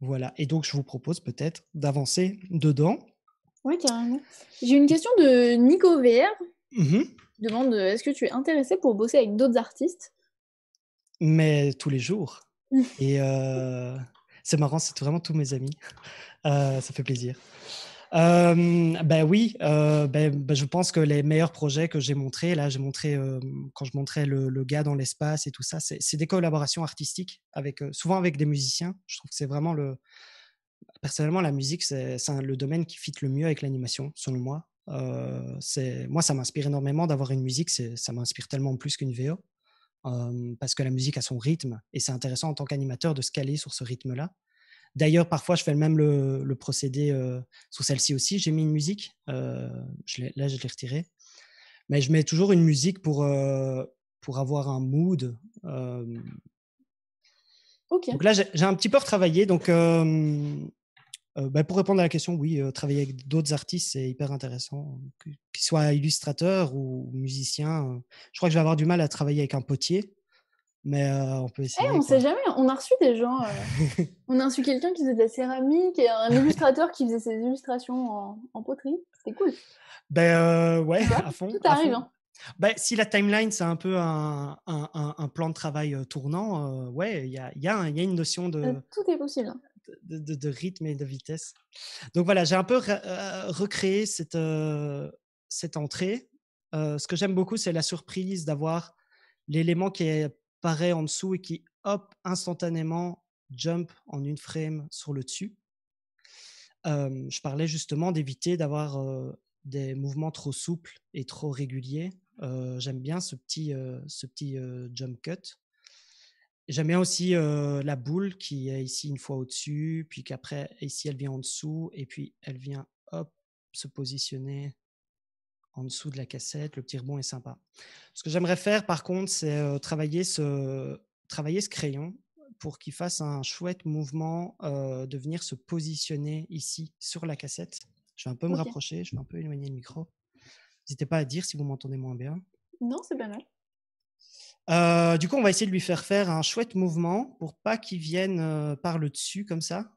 Speaker 2: Voilà. Et donc, je vous propose peut-être d'avancer dedans.
Speaker 1: Oui, carrément. J'ai une question de Nico VR. Mmh demande euh, est-ce que tu es intéressé pour bosser avec d'autres artistes
Speaker 2: Mais tous les jours. Mmh. Et euh, c'est marrant, c'est vraiment tous mes amis. Euh, ça fait plaisir. Euh, ben oui, euh, ben, ben, je pense que les meilleurs projets que j'ai montrés, là, j'ai montré euh, quand je montrais le, gars dans l'espace et tout ça, c'est des collaborations artistiques avec souvent avec des musiciens. Je trouve que c'est vraiment le personnellement la musique, c'est le domaine qui fit le mieux avec l'animation, selon moi. c'est moi, ça m'inspire énormément d'avoir une musique. Ça m'inspire tellement plus qu'une VO. parce que la musique a son rythme et c'est intéressant en tant qu'animateur de se caler sur ce rythme-là. D'ailleurs, parfois, je fais le même le, procédé euh, sur celle-ci aussi. J'ai mis une musique. Euh, là, je l'ai retirée. Mais je mets toujours une musique pour, euh, pour avoir un mood. Ok. Donc là, j'ai un petit peu retravaillé. Donc, bah, pour répondre à la question, oui, travailler avec d'autres artistes, c'est hyper intéressant. Qu'ils soient illustrateurs ou musiciens. je crois que je vais avoir du mal à travailler avec un potier mais euh, on peut eh, essayer. on
Speaker 1: sait jamais, on a reçu des gens. Euh, on a reçu quelqu'un qui faisait de la céramique et un illustrateur qui faisait ses illustrations en, en poterie. C'était cool.
Speaker 2: Ben euh, ouais, à fond. Tout arrive. Hein. Ben, si la timeline, c'est un peu un, un, plan de travail tournant, ouais, il y a, y, y a, une notion de. tout est possible. De, de, rythme et de vitesse. Donc voilà, j'ai un peu recréé cette, cette entrée. ce que j'aime beaucoup, c'est la surprise d'avoir l'élément qui est paraît en dessous et qui, hop, instantanément jump en une frame sur le dessus. je parlais justement d'éviter d'avoir des mouvements trop souples et trop réguliers. J'aime bien ce petit, ce petit jump cut. J'aime bien aussi la boule qui est ici une fois au-dessus, puis qu'après, ici, elle vient en dessous, et puis elle vient, hop, se positionner en dessous de la cassette, le petit rebond est sympa. Ce que j'aimerais faire par contre, c'est euh, travailler, ce, crayon pour qu'il fasse un chouette mouvement euh, de venir se positionner ici sur la cassette. Je vais un peu me rapprocher, je vais un peu éloigner le micro. N'hésitez pas à dire si vous m'entendez moins bien.
Speaker 1: Non, c'est pas mal.
Speaker 2: Euh, du coup, on va essayer de lui faire faire un chouette mouvement pour pas qu'il vienne par le dessus comme ça.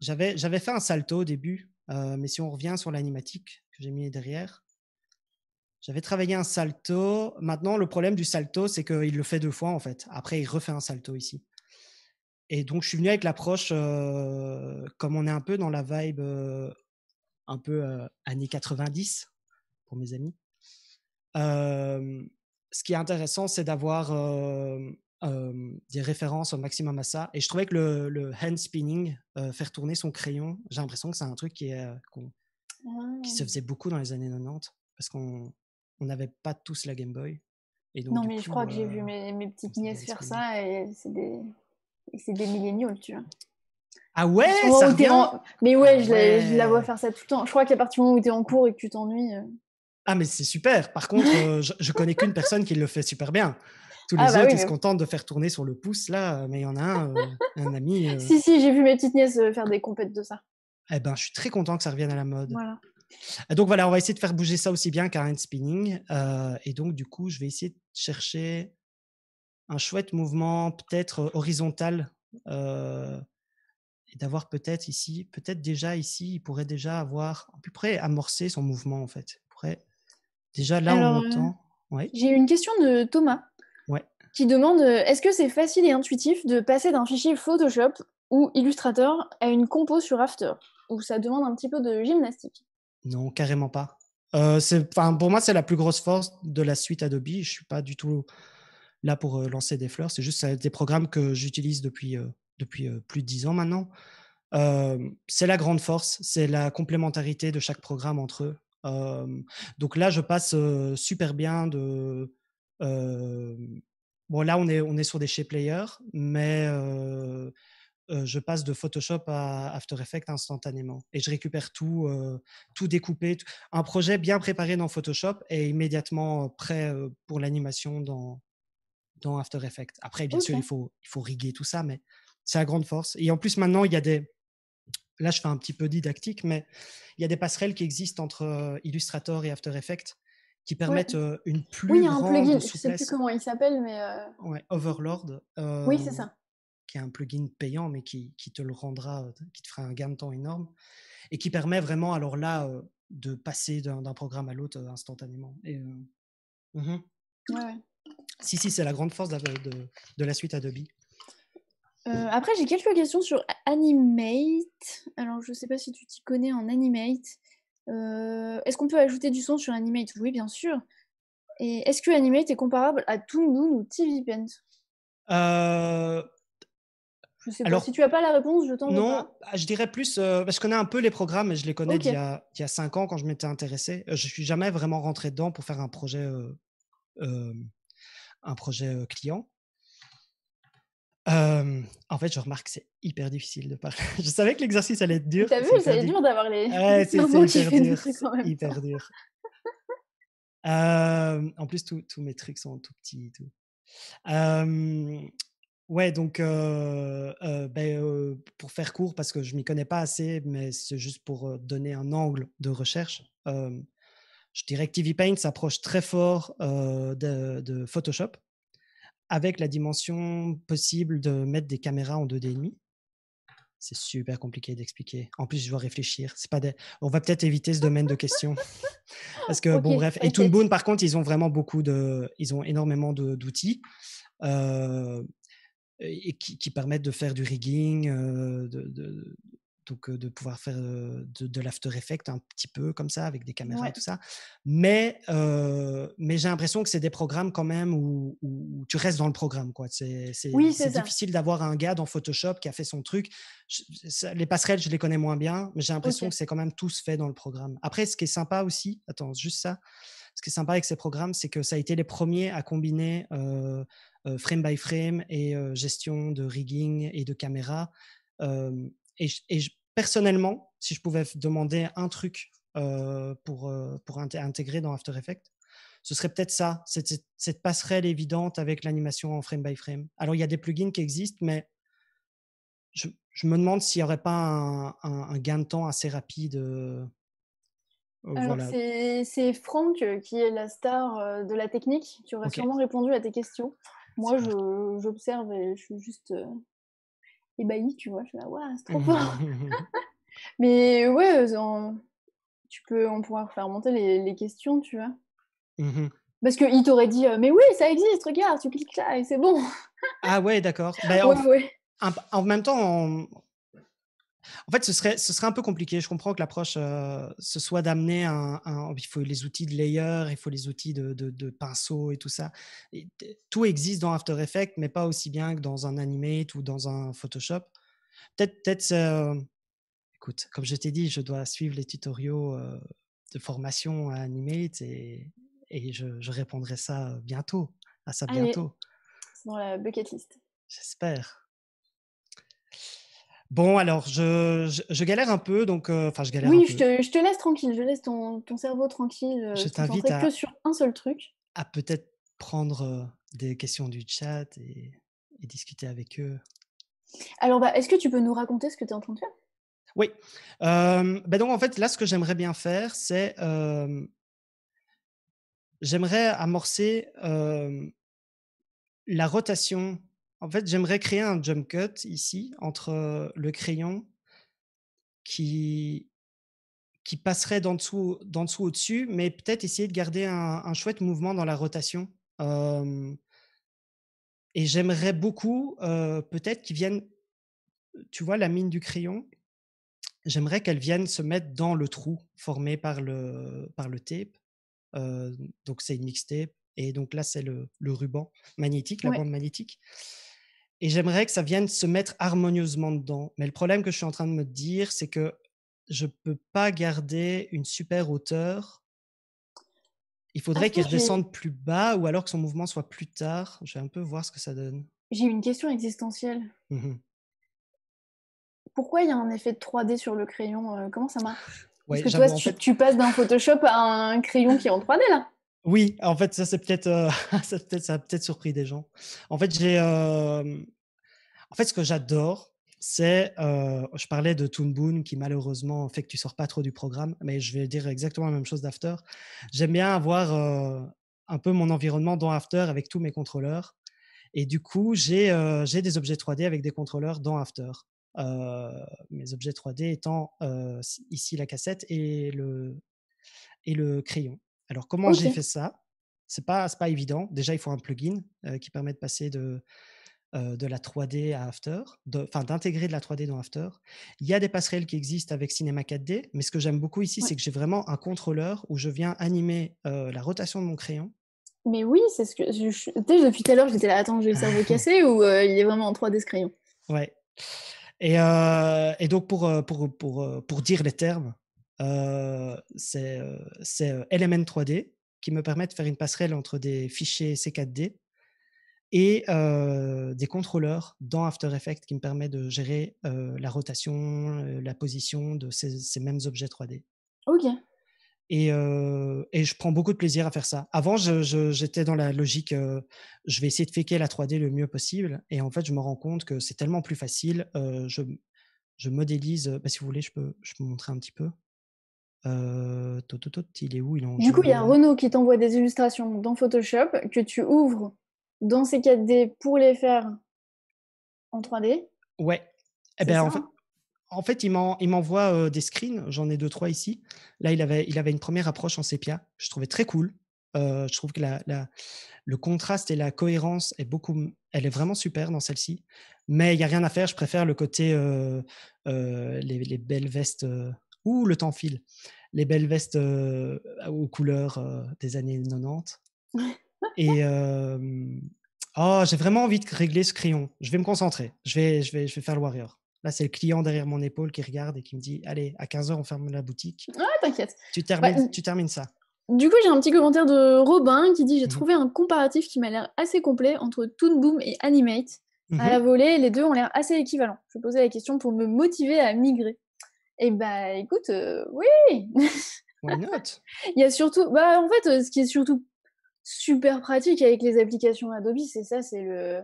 Speaker 2: J'avais fait un salto au début, mais si on revient sur l'animatique, que j'ai mis derrière. J'avais travaillé un salto. Maintenant, le problème du salto, c'est qu'il le fait deux fois en fait. Après, il refait un salto ici. Et donc, je suis venu avec l'approche, euh, comme on est un peu dans la vibe euh, un peu euh, années 90 pour mes amis. ce qui est intéressant, c'est d'avoir des références au maximum à ça. Et je trouvais que le, le hand spinning, faire tourner son crayon, j'ai l'impression que c'est un truc qui est, qu'on qui se ah. faisait beaucoup dans les années 90 parce qu'on n'avait pas tous la Game Boy. Et donc, non, mais je crois que j'ai vu
Speaker 1: euh, mes, mes petites nièces faire ça et c'est des, des milléniaux, tu vois. Ah ouais, Mais ouais, ah je, La, vois faire ça tout le temps. Je crois qu'à partir du moment où tu es en cours et que tu t'ennuies. Euh.
Speaker 2: Ah, mais c'est super. Par contre, euh, je, je, connais qu'une personne qui le fait super bien. Tous ah les bah autres, ils se contentent de faire tourner sur le pouce, là. Mais il y en a un, un ami. Si,
Speaker 1: si, j'ai vu mes petites nièces faire des compètes de ça.
Speaker 2: Eh ben, je suis très content que ça revienne à la mode. Ah, donc voilà, on va essayer de faire bouger ça aussi bien qu'un hand spinning. Euh, et donc, du coup, je vais essayer de chercher un chouette mouvement, peut-être euh, horizontal. Euh, et d'avoir peut-être ici, peut-être déjà ici, il pourrait déjà avoir à peu près amorcé son mouvement en fait. déjà là on entend.
Speaker 1: J'ai une question de Thomas qui demande est-ce que c'est facile et intuitif de passer d'un fichier Photoshop ou Illustrator à une compo sur After ou ça demande un petit peu de gymnastique
Speaker 2: Non, carrément pas. Euh, pour moi, c'est la plus grosse force de la suite Adobe. Je ne suis pas du tout là pour euh, lancer des fleurs. C'est juste des programmes que j'utilise depuis, euh, depuis euh, plus de dix ans maintenant. c'est la grande force, c'est la complémentarité de chaque programme entre eux. donc là, je passe super bien de... bon, là, on est, on est sur des chez players, mais euh, je passe de Photoshop à After Effects instantanément et je récupère tout, euh, tout découpé. Un projet bien préparé dans Photoshop est immédiatement euh, prêt pour l'animation dans, dans After Effects. Après, bien sûr, il faut, il faut riguer tout ça, mais c'est à grande force. Et en plus, maintenant, il y a des. Là, je fais un petit peu didactique, mais il y a des passerelles qui existent entre Illustrator et After Effects qui permettent une plus grande Oui, il y a un plugin, je ne sais plus
Speaker 1: comment il s'appelle, mais...
Speaker 2: Overlord. Oui, c'est ça qui est un plugin payant, mais qui, qui, te le rendra, euh, qui te fera un gain de temps énorme, et qui permet vraiment, alors là, euh, de passer d'un programme à l'autre euh, instantanément. Et, mmh Si, si, c'est la grande force de, de, la suite Adobe.
Speaker 1: après, j'ai quelques questions sur Animate. Alors, je ne sais pas si tu t'y connais en Animate. est-ce qu'on peut ajouter du son sur Animate Oui, bien sûr. Et est-ce que Animate est comparable à Toon Boom ou TVPent
Speaker 2: euh, alors, Si tu
Speaker 1: n'as pas la réponse, je t'en Non,
Speaker 2: bah, je dirais plus, euh, bah, Je connais un peu les programmes, je les connais d'il, y a, cinq ans quand je m'étais intéressé. Euh, je suis jamais vraiment rentré dedans pour faire un projet, euh, un projet client. en fait, je remarque que c'est hyper difficile de parler. Je savais que l'exercice allait être dur. T'as vu, c'est dur d'avoir les. Ouais, c'est, hyper, dur, c'est hyper dur. en plus, tous mes trucs sont tout petits tout. Euh, Ouais, donc ben, pour faire court, parce que je m'y connais pas assez, mais c'est juste pour donner un angle de recherche. je dirais que TV Paint s'approche très fort de, Photoshop, avec la dimension possible de mettre des caméras en 2D et demi. C'est super compliqué d'expliquer. En plus, je dois réfléchir. C'est pas On va peut-être éviter ce domaine de questions. parce que, bon, bref. Et Toonboon, par contre, ils ont vraiment beaucoup de. Ils ont énormément d'outils et qui, permettent de faire du rigging, euh, de, donc euh, de pouvoir faire euh, de, l'after effect un petit peu comme ça avec des caméras et tout ça. Mais, mais j'ai l'impression que c'est des programmes quand même où, tu restes dans le programme. Quoi. C'est, oui, difficile d'avoir un gars dans Photoshop qui a fait son truc. les passerelles, je les connais moins bien, mais j'ai l'impression que c'est quand même tous fait dans le programme. Après, ce qui est sympa aussi, attends, juste ça, ce qui est sympa avec ces programmes, c'est que ça a été les premiers à combiner. Euh, frame by frame et euh, gestion de rigging et de caméra. Euh, et, personnellement, si je pouvais demander un truc pour, pour intégrer dans After Effects, ce serait peut-être ça, cette, passerelle évidente avec l'animation en frame by frame. Alors, il y a des plugins qui existent, mais je, me demande s'il n'y aurait pas un, gain de temps assez rapide. Alors,
Speaker 1: c'est Franck qui est la star de la technique qui aurait sûrement répondu à tes questions. Moi, j'observe et je suis juste euh, ébahie, tu vois. Je suis là, ah, waouh, c'est trop fort. Mais ouais, euh, tu peux, en pouvoir faire monter les, questions, tu vois. Mmh Parce qu'il t'aurait dit, euh, mais oui, ça existe, regarde, tu cliques là et c'est bon.
Speaker 2: ah ouais, d'accord. Ben, en, en, même temps, on, en fait, ce serait, ce serait un peu compliqué. Je comprends que l'approche, euh, ce soit d'amener un, oh, Il faut les outils de layer, il faut les outils de, pinceau et tout ça. tout existe dans After Effects, mais pas aussi bien que dans un Animate ou dans un Photoshop. Peut-être. Peut euh, écoute, comme je t'ai dit, je dois suivre les tutoriaux euh, de formation à Animate et, je, répondrai ça bientôt, à ça bientôt.
Speaker 1: dans la bucket list.
Speaker 2: J'espère. Bon, alors, je, je, galère un peu, donc... Euh, enfin, je galère oui, je, Te,
Speaker 1: je, te, laisse tranquille, je laisse ton, ton cerveau tranquille. Euh, je t'invite à... sur un seul truc.
Speaker 2: À peut-être prendre euh, des questions du chat et, discuter avec eux.
Speaker 1: Alors, bah, est-ce que tu peux nous raconter ce que tu es en train de faire
Speaker 2: Oui. bah donc, en fait, là, ce que j'aimerais bien faire, c'est... j'aimerais amorcer la rotation en fait, j'aimerais créer un jump cut ici entre le crayon qui, qui passerait d'en dessous, dessous au-dessus, mais peut-être essayer de garder un, chouette mouvement dans la rotation. et j'aimerais beaucoup, peut-être, qu'ils viennent, tu vois, la mine du crayon, j'aimerais qu'elle vienne se mettre dans le trou formé par le, par le tape. donc, c'est une mixtape. Et donc là, c'est le, le, ruban magnétique, la bande magnétique. Et j'aimerais que ça vienne se mettre harmonieusement dedans. Mais le problème que je suis en train de me dire, c'est que je ne peux pas garder une super hauteur. Il ah, faudrait je descende plus bas ou alors que son mouvement soit plus tard. Je vais un peu voir ce que ça donne.
Speaker 1: J'ai une question existentielle. Mmh Pourquoi il y a un effet de 3D sur le crayon euh, Comment ça marche Parce que toi, tu passes d'un Photoshop à un crayon qui est en 3D là.
Speaker 2: Oui, en fait, ça c'est euh, peut-être, ça, a peut-être surpris des gens. En fait, j'ai, euh, en fait, ce que j'adore, c'est, euh, je parlais de Toon Boon qui malheureusement fait que tu sors pas trop du programme, mais je vais dire exactement la même chose d'After. J'aime bien avoir un peu mon environnement dans After avec tous mes contrôleurs, et du coup, j'ai, j'ai des objets 3D avec des contrôleurs dans After. mes objets 3D étant ici la cassette et le et le crayon. Alors, comment j'ai fait ça C'est pas, pas évident. Déjà, il faut un plugin euh, qui permet de passer de, euh, de la 3D à After, enfin d'intégrer de la 3D dans After. Il y a des passerelles qui existent avec Cinema 4D, mais ce que j'aime beaucoup ici, c'est que j'ai vraiment un contrôleur où je viens animer euh, la rotation de mon crayon.
Speaker 1: Mais oui, c'est ce que depuis tout à l'heure, j'étais là, attends, j'ai le cerveau cassé ou il est vraiment en 3D ce crayon
Speaker 2: Ouais. Et, donc, pour, pour dire les termes, euh, c'est euh, euh, LMN 3D qui me permet de faire une passerelle entre des fichiers C4D et des contrôleurs dans After Effects qui me permet de gérer la rotation, la position de ces, mêmes objets 3D. Ok. Et, et, je prends beaucoup de plaisir à faire ça. Avant, j'étais dans la logique, je vais essayer de faker la 3D le mieux possible. Et en fait, je me rends compte que c'est tellement plus facile. je, je modélise, bah, si vous voulez, je peux, je peux montrer un petit peu. Euh, il est où il en Du coup, il y a
Speaker 1: Renault qui t'envoie des illustrations dans Photoshop que tu ouvres dans ces 4D pour les faire en 3D.
Speaker 2: Ouais. Eh ben, en, fait, hein en fait, il m'envoie euh, des screens. J'en ai deux, trois ici. Là, il avait, il avait une première approche en sépia. Je trouvais très cool. Euh, je trouve que la, la, le contraste et la cohérence est beaucoup, elle est vraiment super dans celle-ci. Mais il n'y a rien à faire. Je préfère le côté les, les, belles vestes Ouh, le temps file. Les belles vestes euh, aux couleurs euh, des années 90. Et euh, oh, j'ai vraiment envie de régler ce crayon. Je vais me concentrer. Je vais, je vais, je vais faire le warrior. Là, c'est le client derrière mon épaule qui regarde et qui me dit Allez, à 15h, on ferme la boutique. Ah, t'inquiète. Tu, bah, termines, tu termines ça.
Speaker 1: Du coup, j'ai un petit commentaire de Robin qui dit J'ai mhm. trouvé un comparatif qui m'a l'air assez complet entre Toon Boom et Animate. À mhm. la volée, les deux ont l'air assez équivalents. Je posais la question pour me motiver à migrer. Eh bah, écoute, euh, oui. Why not Il y a surtout, bah, en fait, euh, ce qui est surtout super pratique avec les applications Adobe, c'est ça, c'est le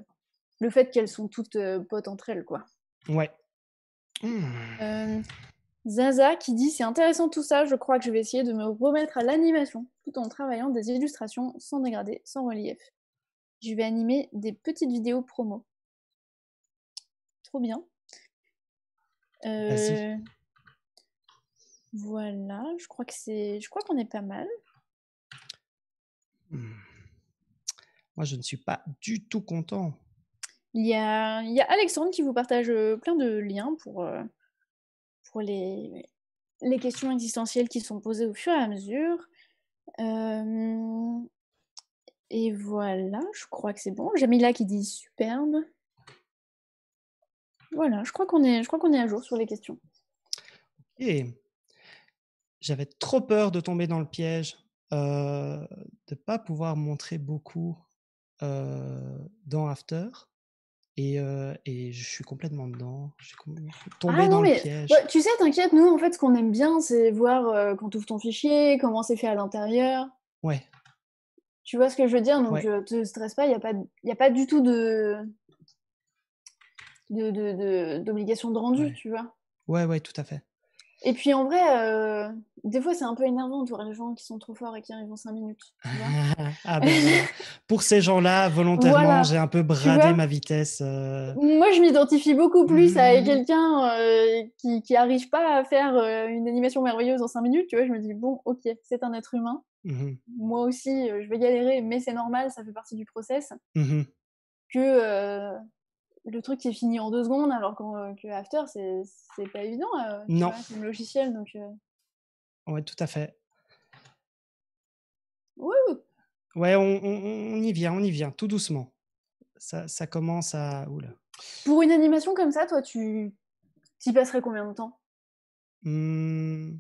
Speaker 1: le fait qu'elles sont toutes euh, potes entre elles, quoi. Ouais. Hmm. Zaza qui dit c'est intéressant tout ça, je crois que je vais essayer de me remettre à l'animation tout en travaillant des illustrations sans dégradé, sans relief. Je vais animer des petites vidéos promo. Trop bien. Euh... Voilà, je crois que c'est, je crois qu'on est pas mal.
Speaker 2: Hmm. Moi, je ne suis pas du tout content.
Speaker 1: Il y a, il Alexandre qui vous partage euh, plein de liens pour, euh, pour les, les questions existentielles qui sont posées au fur et à mesure. Euh, et voilà, je crois que c'est bon. Jamila qui dit superbe. Voilà, je crois qu'on est, je crois qu'on est à jour sur les questions.
Speaker 2: Ok j'avais trop peur de tomber dans le piège, euh, de pas pouvoir montrer beaucoup euh, dans After. Euh, et, je suis complètement dedans. Je suis ah dans le piège.
Speaker 1: tu sais, t'inquiète, nous, en fait, ce qu'on aime bien, c'est voir euh, quand tu ouvres ton fichier, comment c'est fait à l'intérieur. Ouais. Tu vois ce que je veux dire Donc, ouais. je te stresse pas, il n'y a, pas, a pas du tout de d'obligation de, de, de, de rendu, tu vois.
Speaker 2: Ouais, ouais, tout à fait.
Speaker 1: Et puis en vrai, euh, des fois c'est un peu énervant de voir les gens qui sont trop forts et qui arrivent en 5 minutes.
Speaker 2: Ah ben, pour ces gens-là, volontairement, j'ai un peu bradé ma vitesse. Euh.
Speaker 1: Moi, je m'identifie beaucoup plus à mmh. quelqu'un euh, qui n'arrive pas à faire une animation merveilleuse en 5 minutes. Tu vois, je me dis, bon, ok, c'est un être humain. Mmh. Moi aussi, je vais galérer, mais c'est normal, ça fait partie du process. Mmh que le truc est fini en deux secondes, alors qu'After, euh, que After, c'est pas évident euh, non. C'est un logiciel. Donc, euh.
Speaker 2: Ouais, tout à fait. Oui, Ouais, on, on, y vient, on y vient, tout doucement. Ça, ça commence à.
Speaker 1: Pour une animation comme ça, toi, tu y passerais combien de temps
Speaker 2: hmm.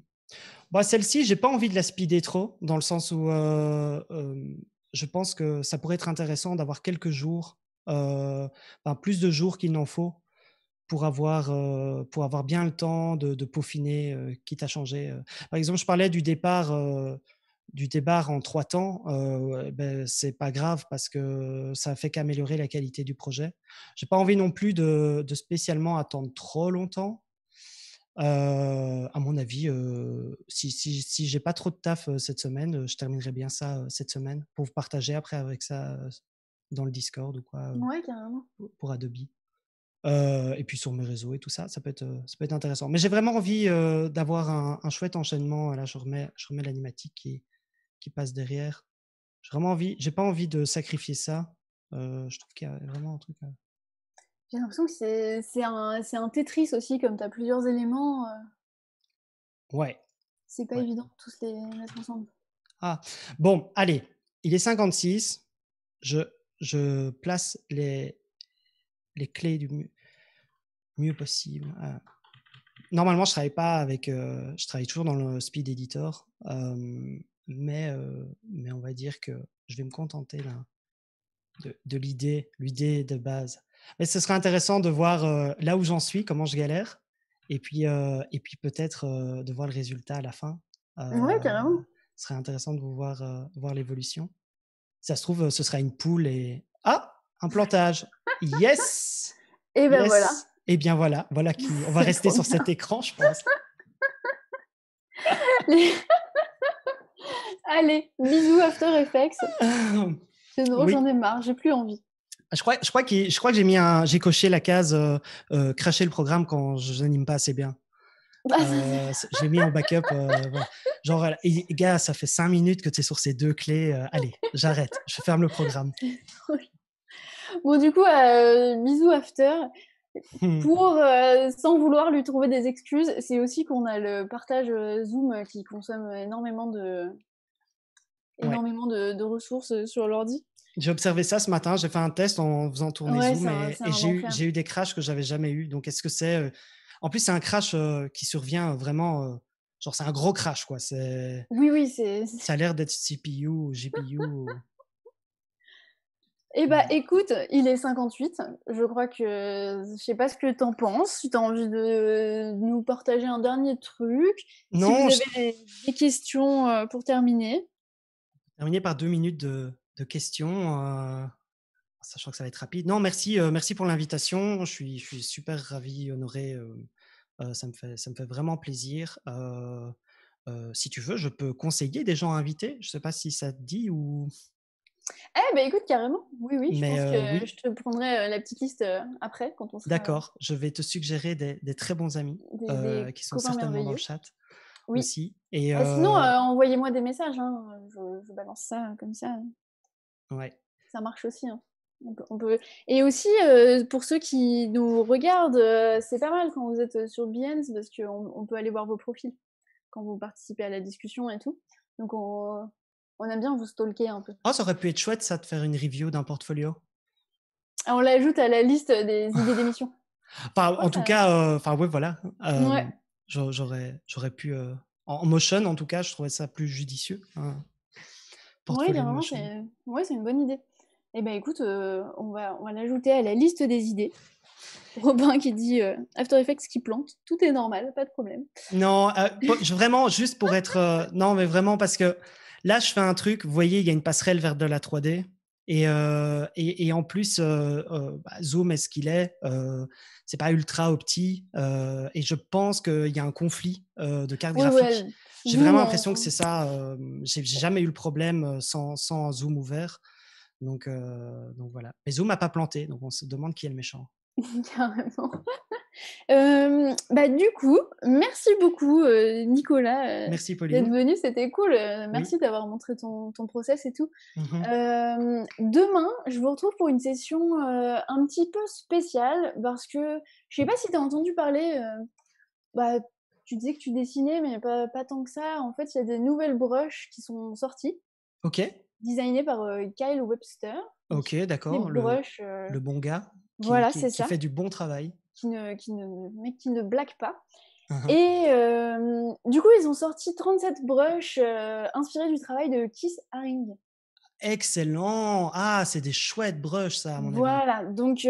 Speaker 2: Bah Celle-ci, j'ai pas envie de la speeder trop, dans le sens où je pense que ça pourrait être intéressant d'avoir quelques jours euh, ben, plus de jours qu'il n'en faut pour avoir, euh, pour avoir bien le temps de, peaufiner, euh, quitte à changer. Par exemple, je parlais du départ, du en trois temps. Ce ben, c'est pas grave parce que ça fait qu'améliorer la qualité du projet. J'ai pas envie non plus de, spécialement attendre trop longtemps. à mon avis, si, si, si j'ai pas trop de taf cette semaine, je terminerai bien ça cette semaine pour vous partager après avec ça dans le Discord ou quoi. Euh, ouais, carrément. Pour, Adobe. Euh, et puis sur mes réseaux et tout ça, ça peut être, euh, ça peut être intéressant. Mais j'ai vraiment envie d'avoir un, un, chouette enchaînement. Là, je remets, je remets l'animatique qui, qui passe derrière. J'ai vraiment envie, j'ai pas envie de sacrifier ça. je trouve qu'il y a vraiment un truc.
Speaker 1: J'ai l'impression que c'est, c'est, un, c'est un Tetris aussi, comme tu as plusieurs éléments. Ouais. C'est pas évident tous les mettre ensemble.
Speaker 2: Ah, bon, allez, il est 56. Je je place les, clés du mieux, possible. Hein. normalement, je travaille pas avec, euh, je travaille toujours dans le speed editor, euh, mais euh, mais on va dire que je vais me contenter de, l'idée, l'idée de base. Mais ce serait intéressant de voir là où j'en suis, comment je galère, et puis peut-être de voir le résultat à la fin. ouais, carrément. Ce serait intéressant de vous voir voir l'évolution. Ça se trouve, ce sera une poule et ah, un plantage. Yes.
Speaker 1: et ben voilà.
Speaker 2: Et eh bien voilà, voilà qui. On va rester sur cet écran, je pense.
Speaker 1: Allez, bisous After Effects. C'est drôle, j'en ai marre, j'ai plus envie.
Speaker 2: Je crois, je crois, que, je crois que j'ai mis j'ai coché la case euh, euh, cracher le programme quand je n'anime pas assez bien. Bah, euh, j'ai mis en backup. Euh, Genre, euh, gars, ça fait cinq minutes que tu es sur ces deux clés. allez, j'arrête. Je ferme le programme.
Speaker 1: bon, du coup, bisous after. Hmm. Pour, sans vouloir lui trouver des excuses, c'est aussi qu'on a le partage Zoom qui consomme énormément de, énormément de, ressources sur l'ordi.
Speaker 2: J'ai observé ça ce matin, j'ai fait un test en faisant tourner Zoom et, j'ai eu, eu, des crashs que j'avais jamais eu. Donc, est-ce que c'est en plus, c'est un crash euh, qui survient vraiment. Euh, genre, c'est un gros crash, quoi. C'est...
Speaker 1: Oui, oui, c'est. Ça
Speaker 2: a l'air d'être CPU GPU.
Speaker 1: Eh bah, écoute, il est 58. Je crois que. Je sais pas ce que tu en penses. tu as envie de nous partager un dernier truc. Non. Si des questions euh, pour terminer.
Speaker 2: Terminer par deux minutes de questions sachant que ça va être rapide. Non, merci, euh, merci pour l'invitation. Je suis, suis, super ravi, honoré. Euh, euh, ça, me fait, ça me fait vraiment plaisir. si tu veux, je peux conseiller des gens à inviter. Je ne sais pas si ça te dit ou.
Speaker 1: Eh ben écoute carrément, oui oui, je pense que je te prendrai la petite liste après quand on sera. D'accord,
Speaker 2: je vais te suggérer des, très bons amis des, qui sont certainement dans le chat oui. aussi. sinon
Speaker 1: envoyez-moi des messages, hein. je, balance ça comme ça. Ouais. Ça marche aussi. Hein. Et aussi, euh, pour ceux qui nous regardent, euh, c'est pas mal quand vous êtes euh, sur BN parce qu'on on peut aller voir vos profils quand vous participez à la discussion et tout. Donc, on, aime bien vous stalker un
Speaker 2: peu. Oh, ça aurait pu être chouette, ça, de faire une review d'un portfolio.
Speaker 1: Ah, on l'ajoute à la liste des ah.
Speaker 2: idées d'émission. en tout cas, enfin, ouais voilà. J'aurais, j'aurais pu. En motion, en tout cas, je trouvais ça plus judicieux. Hein. Oui, c'est
Speaker 1: ouais, une bonne idée. Eh bien, écoute, euh, on va, on va l'ajouter à la liste des idées. Robin qui dit euh, After Effects qui plante, tout est normal, pas de problème.
Speaker 2: Non, euh, vraiment, juste pour être. non, mais vraiment, parce que là, je fais un truc, vous voyez, il y a une passerelle vers de la 3D. Et, et, en plus, bah, Zoom est ce qu'il est, c'est pas ultra opti, et je pense qu'il y a un conflit de carte graphique. J'ai vraiment l'impression hein. que c'est ça. J'ai jamais eu le problème sans, sans Zoom ouvert. Donc, euh, donc voilà. Mais Zoom n'a pas planté, donc on se demande qui est le méchant.
Speaker 1: Carrément. Euh, bah, du coup, merci beaucoup, euh, Nicolas. merci, D'être venu, c'était cool. merci d'avoir montré ton, ton, process et tout. Mhm. demain, je vous retrouve pour une session un petit peu spéciale parce que je sais pas si tu as entendu parler. Bah, tu disais que tu dessinais, mais pas, tant que ça. En fait, il y a des nouvelles broches qui sont sorties. Ok designé par euh, Kyle Webster.
Speaker 2: Ok, d'accord. Euh, le, bon gars. voilà, c'est ça. Qui fait du bon travail.
Speaker 1: Qui ne, qui ne, mais qui ne blague pas. Uh-huh. Et euh, du coup, ils ont sorti 37 brushes inspirées du travail de Keith Haring.
Speaker 2: Excellent Ah, c'est des chouettes brushes, ça, à mon
Speaker 1: voilà. avis. Voilà, donc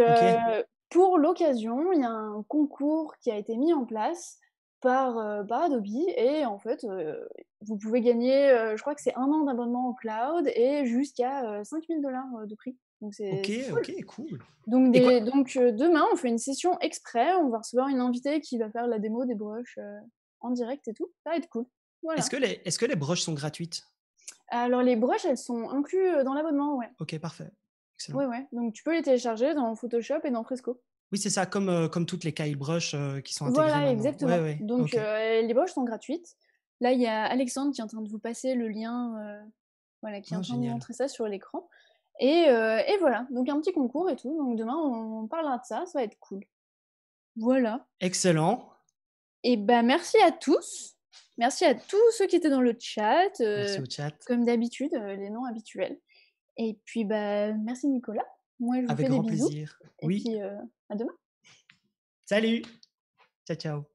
Speaker 1: pour l'occasion, il y a un concours qui a été mis en place par, euh, bah, Adobe et en fait euh, vous pouvez gagner euh, je crois que c'est un an d'abonnement au cloud et jusqu'à 5000 dollars de prix donc c'est cool. ok cool donc, donc demain on fait une session exprès on va recevoir une invitée qui va faire la démo des brushes en direct et tout ça va être cool est-ce
Speaker 2: que les est-ce que les brushes sont gratuites
Speaker 1: alors les brushes elles sont incluses dans l'abonnement ouais ok parfait Excellent. ouais ouais donc tu peux les télécharger dans Photoshop et dans Fresco
Speaker 2: oui, c'est ça, comme, euh, comme toutes les Kyle Brush euh, qui sont intégrées. Voilà, exactement. Donc,
Speaker 1: euh, les broches sont gratuites. Là, il y a Alexandre qui est en train de vous passer le lien, voilà, qui est en oh, train de montrer ça sur l'écran. Et, voilà, donc un petit concours et tout. Donc, demain, on, parlera de ça, ça va être cool. Voilà.
Speaker 2: Excellent.
Speaker 1: Et eh ben, merci à tous. Merci à tous ceux qui étaient dans le chat. Merci au chat. Comme d'habitude, les noms habituels. Et puis, bah, merci Nicolas. Avec grand plaisir. Et oui. Puis, euh, à
Speaker 2: demain. Salut. Ciao, ciao.